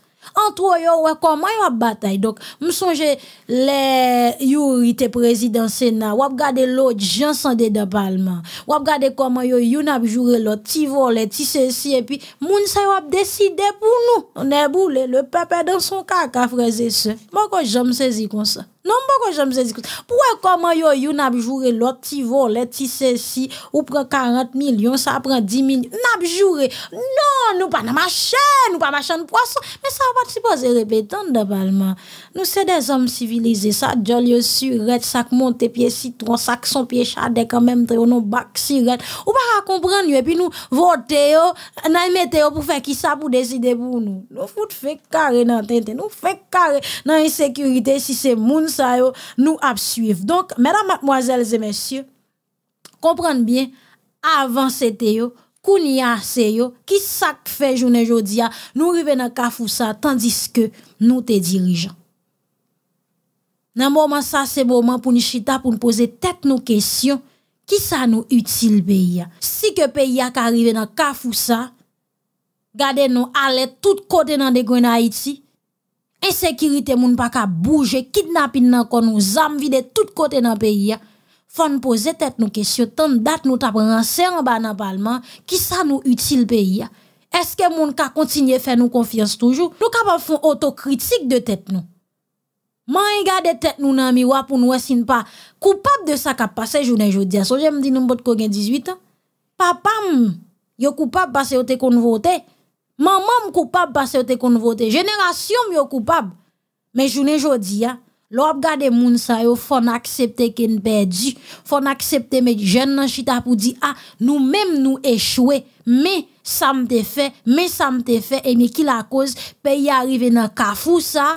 A: entre eux, comment comment ont bataille donc me songe les yuri te président sénat ou regarder l'autre gens sans dedans parlement ou regarder comment yo yon a jouer l'autre ti volet ti ceci et puis moun sa décidé décider pour nous on est boule le peuple dans son caca frères et sœurs moi que j'aime saisir comme ça non, pas que j'aime ça. Pourquoi comment yo yo n'a joué l'autre tivo volet ti ceci ou prend 40 millions ça prend 10 millions n'a joué non nous pas dans ma chaîne, nous pas machin de poisson. Mais ça va pas poser, répétant normalement. Nous c'est des hommes civilisés, ça, Jolio Surette, ça qui pied citron, sac son pied chade quand même, très non bac sirette. vous. pas à comprendre, et puis nous votons, nous mettons pour faire qui ça pour décider pour nous. Nous fout fait carré dans tenter, nous fait carré dans insécurité si c'est moun ça, nous absuivons. Donc, mesdames, mademoiselles et messieurs, comprenez bien, avant c'était Kounia c'est yo qui ça fait journée jodia nous arrivons dans Kafoussa tandis que nous te dirigeants Nan moment ça c'est moment pour nous chita pour nous poser tête nos questions qui ça nous utile pays si que pays a nan dans Kafoussa gade nous aller tout côté dans le gwen Haïti insécurité moun pa ka bouger kidnapping nan kon nous zam vide tout côté dans pays faut nous poser tête nos question tant date nous t'ap en bas dans parlement qui ça nous utile pays est-ce que moun ka continuer faire nous confiance toujours nous capable faire autocritique de tête nous Man regarde tête nous dans miroir pour nous si pas coupable de ça qui passé journée aujourd'hui. So me dis, nous ko gen 18 ans. Papa m yo coupable parce que te kon voter. Maman m coupable parce yo te kon voter. Génération m yo coupable. Mais journée aujourd'hui hein, Lop gade moun sa yo fon aksepte ken perdi. Fon aksepte met jen nan chita pou di a ah, nou mem nou echwe. Me samte fe, me samte fe e mi ki la koz pe yi arrive nan kafou sa.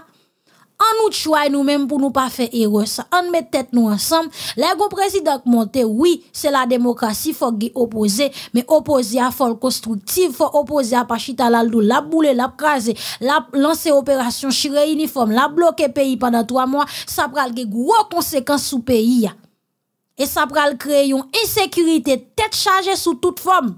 A: en nous choisit nous-mêmes pour nous pas faire erreur ça en met tête nous ensemble les président monté oui c'est la démocratie faut gué mais opposé à faut constructif faut opposé à Pachita chita la la bouler la craser la lancer opération Chiré uniforme la bloquer pays pendant trois mois ça pral des gros conséquences sous pays et ça pral créer une insécurité tête chargée sous toute forme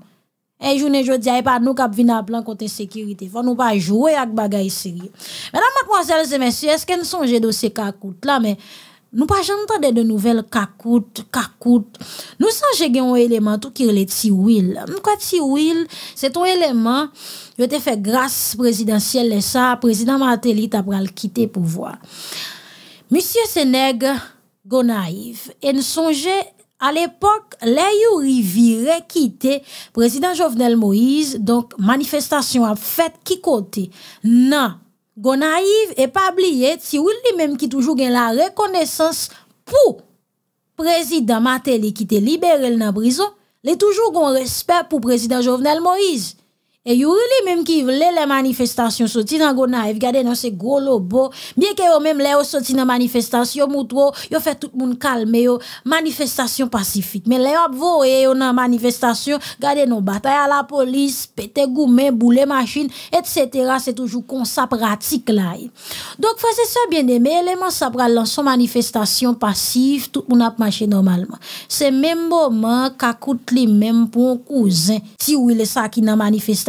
A: et eh, journée jodi a eh, pas nous cap à blanc côté sécurité. Faut nous pas jouer avec bagaille sérieux. Mesdames, mademoiselle et messieurs, est-ce songeait de ces kakout là mais nous pas jamais de nouvelles kakout, kakout. Nous songe gen un élément tout qui est ti will. Quoi ti will, c'est un élément qui te fait grâce présidentielle et ça président Martelly t'a pral quitter pouvoir. Monsieur Seneg gonave et nous songeait à l'époque, les Rivière quitter président Jovenel Moïse, donc manifestation a fait qui côté? Non. Gonaïve et pas oublier, si lui-même qui toujours gagne la reconnaissance pour président Matéli qui était libéré dans prison, les toujours gon respect pour président Jovenel Moïse. Et les même qui voulait les manifestations, sorti dans Gonaïf, regardez dans ces gros lobos. Bien que eux même les sorti dans manifestation, moutro, yo fait tout le monde calme, yo, manifestation pacifique. Mais les voyez yo dans manifestation, regardez nos batailles à la police, pété goumé, boule machine, etc. C'est toujours comme ça pratique là. Donc, face c'est ça, bien aimé, les élément, ça prend son manifestation passive, tout le monde a marché normalement. C'est même moment, kakout li, même pour un cousin, si oui, c'est ça qui dans manifestation,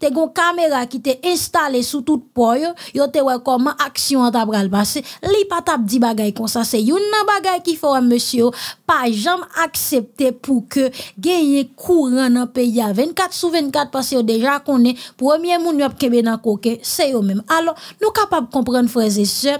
A: te gon caméra qui te installé sous tout poy, yo te wè comment action ta tabral passé. Li pa tap di bagay comme ça, c'est yon nan bagay ki faut monsieur pas jamais accepté pour que gagne courant dans pays à 24 sur 24 parce que déjà konnen premier moun yo kebe nan koke, c'est yo même. Alors, nous capable comprendre frères et sœurs,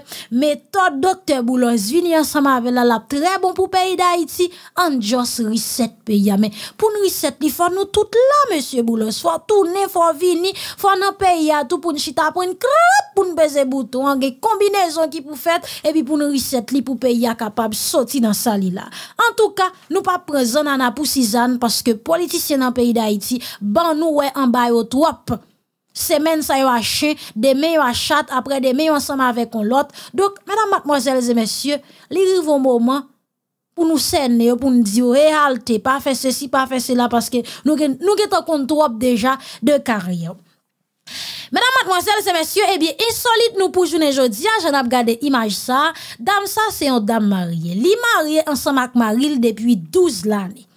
A: toi docteur Boulos vini ensemble avec la la très bon pour pays d'Haïti, en just reset pays mais pour nous reset, li fò nous tout là monsieur Boulos, faut tourner, faut vivre fini, faut nan pays à tout pour nous chita une crap pour baiser bouton, en combinaison qui pour faire et puis pour nous recette li pour pays capable sortir dans ça là. En tout cas, nous pas prendre nana pour Suzanne parce que politicien dans pays d'Haïti, ban nous ouais en bas au trop. Semaine ça yo a chien, demain yo a chat, après demain yo ensemble avec un l'autre. Donc, mesdames, mademoiselles et messieurs, les rivaux moment pour nous saigner, pour nous dire, réalité, eh, pas faire ceci, pas faire cela, parce que nous, nous, en trop déjà de carrière. Mesdames, mademoiselles et messieurs, eh bien, insolite nous pour journée aujourd'hui, hein, j'en ai regardé image ça. Dame ça, c'est une dame mariée. Li mariée ensemble avec Maril depuis 12 l'année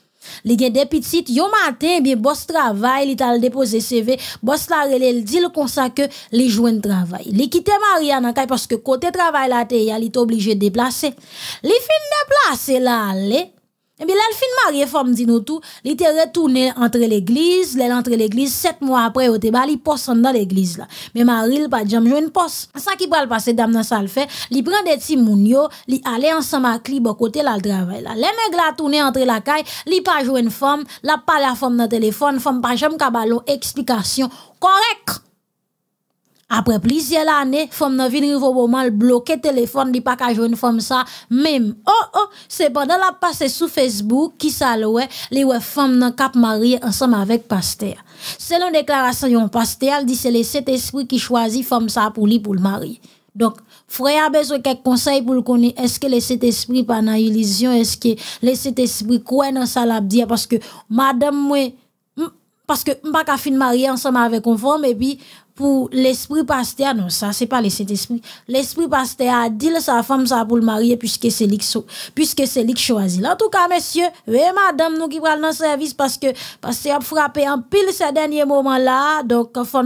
A: li gen de petites, yo matin, bien, boss travail, li tal dépose CV, boss la relé li dit le konsa que li jouen travail. Li kite nan kay, parce que côté travail la te ya, li t'obligé de déplacer. Li fin déplacer là le, et eh bien, là, le Marie, femme, dit nous tout, il était retourné entre l'église, l'elle entre l'église, sept mois après, il est bali, dans l'église, là. Mais Marie, n'a pas jamais joué une poste. qui va le passer dame dans sa le fait, il prend des petits mounio, il allait ensemble à cli, bon côté, là, le travail, là. Les mecs, là, tourné entre la caille, n'a pas joué une femme, là, pas la femme dans le téléphone, femme, pas jamais caballo explication correcte après plusieurs années, femme ont bloqué le téléphone, bloqué téléphone, li pas jouer une femme ça même. Oh oh, c'est pendant la passe sous Facebook qui ça les ouais femmes femme cap marié ensemble avec pasteur. Selon déclaration yon pasteur, dit c'est le Saint-Esprit qui choisit femme ça pour lui pour le mari. Donc, frère a besoin de quelques conseils pour le connaître. Est-ce que le Saint-Esprit pas dans illusion? Est-ce que le Saint-Esprit quoi dans sa Parce que, madame, parce que, suis pas fini ensemble avec un femme et puis, pour l'esprit pasteur, non, ça, c'est pas le Saint-Esprit. L'esprit pasteur a dit sa femme ça pour le marier puisque c'est lui puisque c'est qui choisit. En tout cas, messieurs, et madame, nous qui prenons dans service parce que, parce qu'il a frappé en pile ces derniers moments là, donc, faut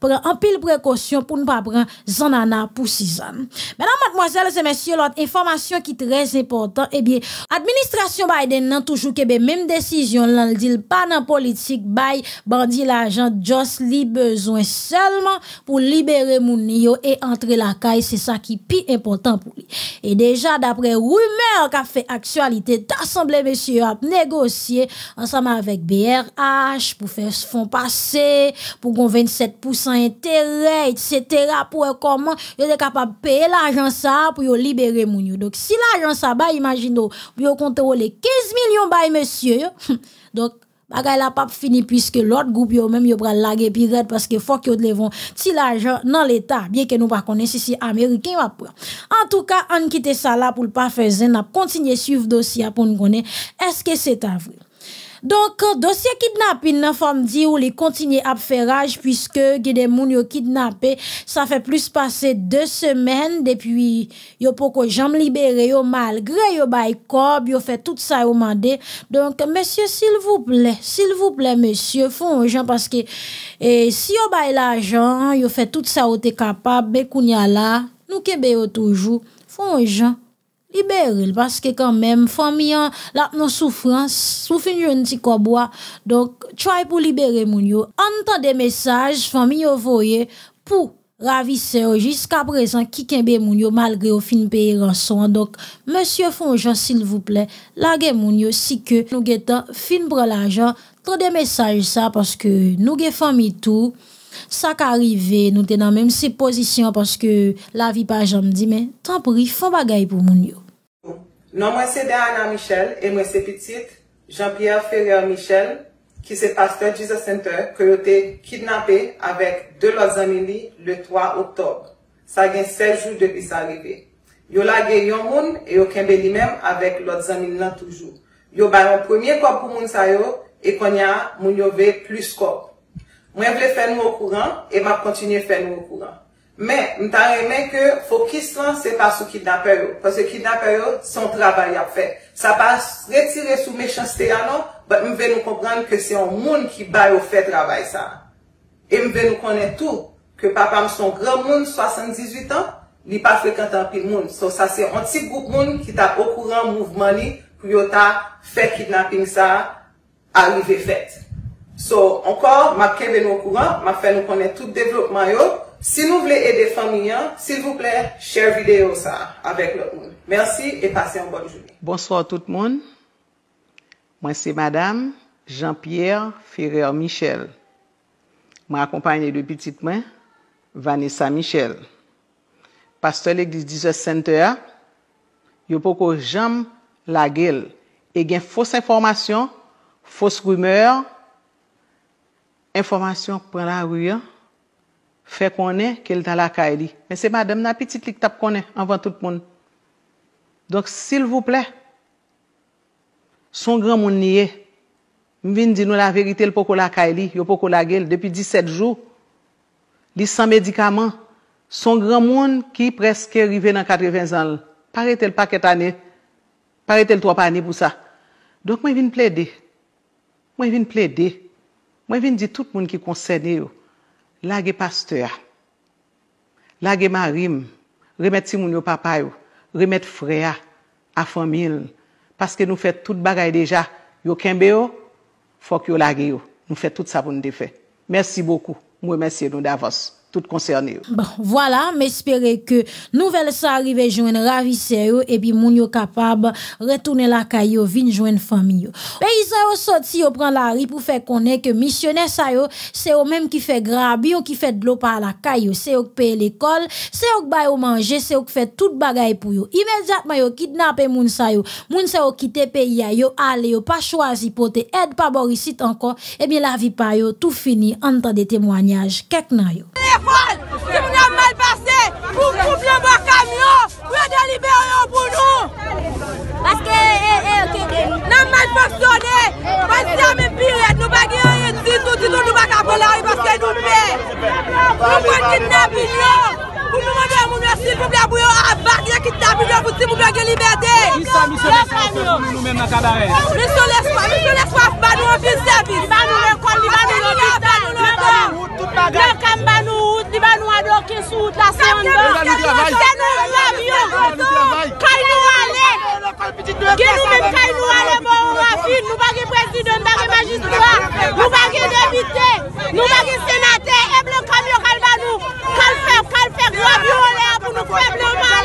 A: prendre en pile précaution pour ne pas prendre zanana pour six ans. Mesdames, mademoiselles et messieurs, l'autre information qui est très importante, eh bien, administration Biden n'a toujours que même décision, Lan dit pas dans politique, bail, bandit l'argent, juste li besoin seul pour libérer moun yo et entrer la caille, c'est ça qui est important pour lui. Et déjà, d'après rumeur a fait actualité, d'assemblée, monsieur, a négocié ensemble avec BRH pour faire ce fonds passer, pour qu'on 27% intérêt, etc., pour comment il est capable de payer l'argent ça pour libérer moun yo. Donc, si l'agence ça, bah, imaginez, pour contrôler 15 millions, bah, monsieur, donc, Bagay la pap fini puisque l'autre groupe yo même yo pral laguer pirate parce que faut yo te ti l'argent dans l'état bien que nous pas connaissons si américain va prendre. En tout cas, on quitte ça là pour pas faire n'a continuer suivre dossier pour nous connaître est-ce que c'est vrai. Donc, euh, dossier kidnapping, la informe dit, ou les continue à faire rage, puisque, il des gens qui ça fait plus passer deux semaines, depuis, yo poko jam libéré, yo malgré, yo bay kob, yo fait tout ça, yo mandé. Donc, monsieur, s'il vous plaît, s'il vous plaît, monsieur, font gens, hein, parce que, eh, si vous bay l'argent, vous fait tout ça, vous êtes capable, vous êtes là, nous sommes toujours, font gens. Hein. Iberil, paske kanmèm, fami an, lak nou soufrans, soufin joun ti kobwa. Donk, choy pou libere moun yo. Antan de mesaj, fami yo voye, pou ravi seyo, jiska prezant, kikenbe moun yo, malgre yo fin peye rason. Donk, monsye Fonjon, sil vouple, lage moun yo, si ke nou getan, fin pralajan, tan de mesaj sa, paske nou getan fami tou, sa ka arrive, nou tenan mèm se pozisyon, paske la vi pa jom di, men, tan pri, fan bagay pou moun yo.
C: Non mwen se de Ana Michel, e mwen se pitit Jean-Pierre Ferrer Michel, ki se pasteur d'Isa Sainteur, kè yo te kidnapè avèk de lò zanini le 3 oktob. Sa gen seljou de bisarribe. Yo la gen yon moun, e yo kembe li mèm avèk lò zanini nan toujou. Yo ba yon premier kop pou moun sayo, e konya moun yo ve plus kop. Mwen vle fè nou wou kouran, e mwen kontinye fè nou wou kouran. Men, m tan remen ke fokistran se pa sou kidnapper yo. Pase kidnapper yo, son trabay ap fè. Sa pa retire sou mechans te yano, but m ven nou konkran ke se yon moun ki bayo fè trabay sa. E m ven nou konen tou, ke papa m son gran moun, 78 an, li pa frekantan pin moun. So sa se yon ti goup moun ki ta okouran mouvman li, pou yo ta fè kidnapping sa, arive fèt. So, ankor, ma ke ven nou okouran, ma fè nou konen tout devlopman yo, Si nou vle ede faminyan, s'il vous plè, share videyo sa avèk lò moun. Mersi e pase yon bon jouni.
D: Bonsoir tout moun. Mwen se madam Jean-Pierre Ferrer Michel. Mwen akompanye de pitit mwen Vanessa Michel. Pastel eklis dises center. Yon poko jam la gel. E gen fos informasyon, fos rumeur, informasyon pran la ruyan. Fè konè ke lta la ka e li. Mè se madèm nan piti klik tap konè anvan tout moun. Donk sil voup lè, son gran moun niye, mwen vin di nou la verite l poko la ka e li, yo poko la gel, depi 17 jou, li san medikaman, son gran moun ki preske rive nan 80 an lè. Pare tel paket anè, pare tel 3 anè pou sa. Donk mwen vin ple de, mwen vin ple de, mwen vin di tout moun ki konse ne yo. Lage pasteur, lage marim, remet si moun yo papay ou, remet freya, afonmil, paske nou fè tout bagay deja, yo kembe ou, fok yo lage ou, nou fè tout sa pou nou defè. Mersi boku, mwen mersi nou davos. tout concerné.
A: Bon, voilà, m'espérer que nouvelle ça arrive joindre ravisseur et puis moun yo capable retourner la caillou vin joindre famille. ils yo sorti yo prend la rue pour faire connaître que missionnaire ça yo, c'est eux même qui fait grabi, qui fait de l'eau par la caillou, c'est eux qui paye l'école, c'est eux qui bail au manger, c'est eux qui fait toute bagaille pour yo. Immédiatement yo kidnappé moun ça yo. Moun ça yo quitter pays yo, aller yo pas choisi porter aide pas Borisite encore, et eh bien la vie pa yo tout fini en temps de témoignage. Kek nan yo. Sè moun an man pase, pou pouple an bo kamyon, pou an delibe an yon poun nou. Baske e, e, e, ok. Nan man foksyone, baske yon mipiret, nou bagye yon yon titou, titou nou baka polari, baske nou pe. Nou kon kit nan bin yo, pou nou moun an moun wè si pouple an bo yon abak, yon kit nan bin yo, pou ti pouple an ge libede. Moun kan moun yon. Moun sou leswaf, moun sou leswaf ban yon biservis. Moun moun yon kon, moun moun yon, moun moun yon. ki sou la sandan. Se nou vlap yon, kal nou ale. Gen nou men kal nou ale, nou bagi prezidon, nou bagi demite, nou bagi senate, e blokal yon kal banou. Kal fev, kal fev, vlap yon ale, apou nou fev loma ale.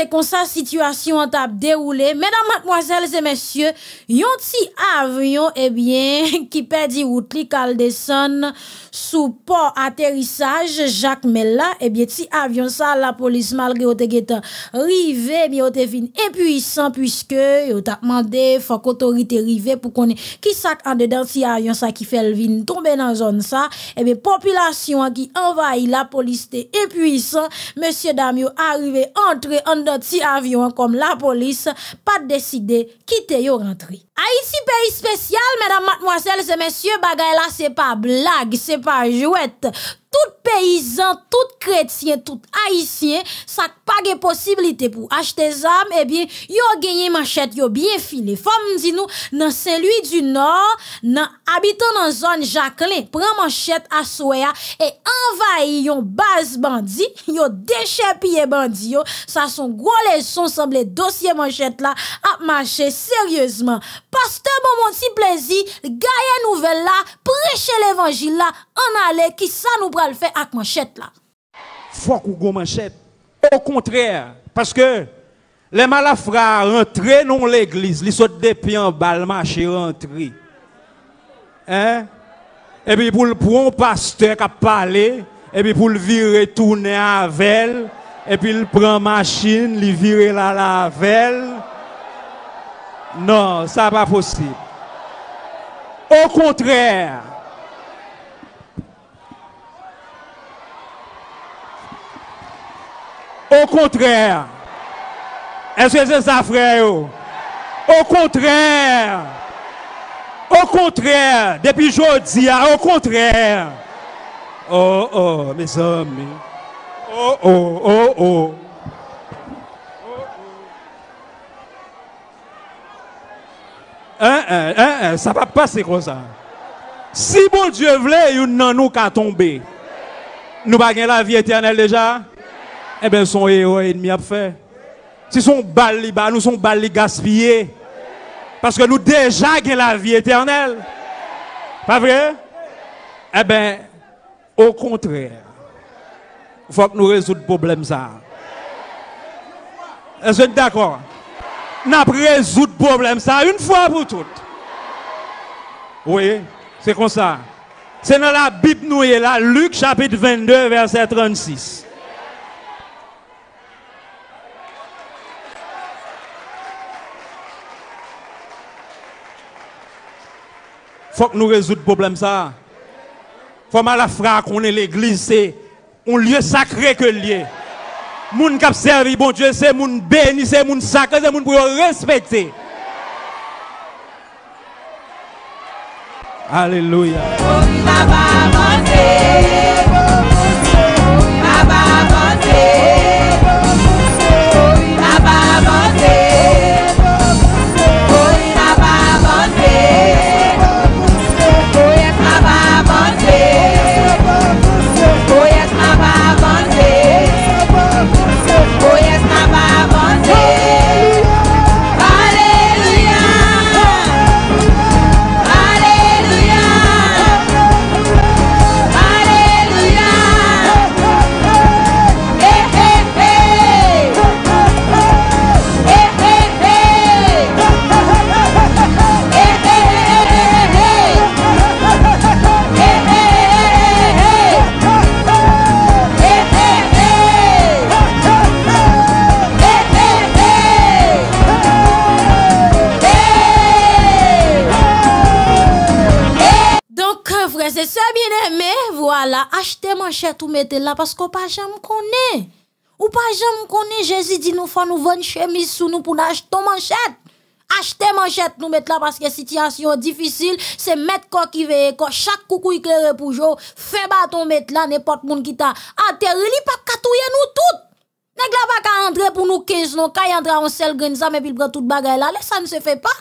A: c'est comme ça situation en table déroulée. Mesdames, mademoiselles et messieurs, Yon avion, eh bien, qui perdit route, li kal descend sous port atterrissage, Jacques Mella, eh bien ti avion ça la police malgré yo te rive, eh impuissant puisque te fin impuissant, puisque yo ta mande otorite rive pou konen ki sak an dedan ti ça sa ki tomber vin tombe zone. ça, sa, eh bien, population qui envahit la police te impuissante. Monsieur Damio arrivé arrive en dedans, petit avion comme comme la police pas décidé quitter yo rentré. Haïti. Ah, pays spécial, mesdames, mademoiselles et messieurs, bagay là, c'est pas blague, c'est pas jouette tout paysan, tout chrétien, tout possibilité pour pa pour armes. pou eh bien, bien ont yo gagné machette, yo bien file. Les di nous dans Saint-Louis du Nord, habitant habitant la zone Jacqueline, pren à aswea, et envayi yon base bandit yo deche bandit. bandi yo, ça son gwo sont semble dossier manchette là à marcher sérieusement. Pasteur bon mon plaisir plaisir, nouvelle nouvelle là, prêchez l'évangile là, on a aller, qui ça nous le faire avec manchette là?
E: Faut qu'on manchette. Au contraire, parce que les malafras rentrent dans l'église, ils sautent des pieds en bas, marché rentrer Hein? Et puis pour le prendre pasteur qui a parlé, et puis pour le virer tourner à velle. et puis il prend machine, il vire la velle. Non, ça n'est pas possible. Au contraire, Au contraire. Est-ce que c'est ça, frère? Au contraire. Au contraire. Depuis jeudi, hein, au contraire. Oh, oh, mes amis. Oh, oh, oh, oh. oh, oh. Hein, hein, hein, hein, ça va passer comme ça. Si bon Dieu voulait, il n'en nous qu'à tomber. Nous pas la vie éternelle déjà eh bien, son héros ennemi a fait. Si son balle nous sommes balle gaspillé. Parce que nous déjà la vie éternelle. Pas vrai? Eh bien, au contraire, il faut que nous résoudions le problème ça. Est-ce que d'accord? Nous résoudre le problème ça une fois pour toutes. Oui, c'est comme ça. C'est dans la Bible, nous est là, Luc chapitre 22, verset 36. faut que nous résoudre problème ça. Faut mal la frappe on est l'église, c'est un lieu sacré que lieu. Moun qui servi bon Dieu, c'est moun béni, c'est moun sacré, c'est moun pour respecter. Alléluia.
A: tout ou là parce qu'on pas jamais connaît. Ou pa jam konen, Jésus dit nous faut nous vendre chemise nous pour pour acheter manchette. Acheter nous nous là mette la, situation situation difficile, mettre mettre quoi qui veye chaque coucou koukou iklere pour jo, fait baton mette la, nepot monde qui ta ateri li pa katouye nous tout. N'est la pas qu'à entrer pour nous 15 non, qu'à entrer en seul grain ça mais puis prend toute bagaille là, ça ne se fait pas.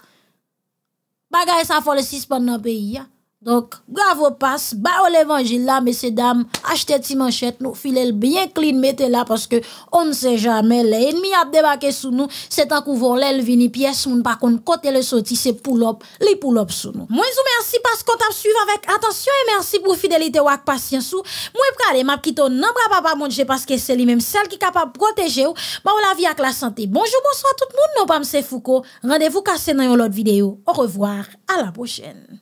A: Bagaille ça faut le suspendre dans pays. Hein. Donc, bravo passe, bah l'évangile là, messieurs, dames, achetez ti manchette, nous filez bien clean, mettez là, parce que on ne sait jamais, l'ennemi a débarqué sous nous, c'est un coup volé, vini pièce, moun par contre, côté le sorti, c'est pull up, li pull sous nous. Moi, vous merci parce qu'on t'a suivi avec attention et merci pour fidélité ou patience ou. Moi, pralé, m'a quitté, non, papa, pas parce que c'est lui-même, celle qui est capable de protéger ou, bah, la vie avec la santé. Bonjour, bonsoir tout le monde, non, pas Foucault. Rendez-vous cassé dans une autre vidéo. Au revoir, à la prochaine.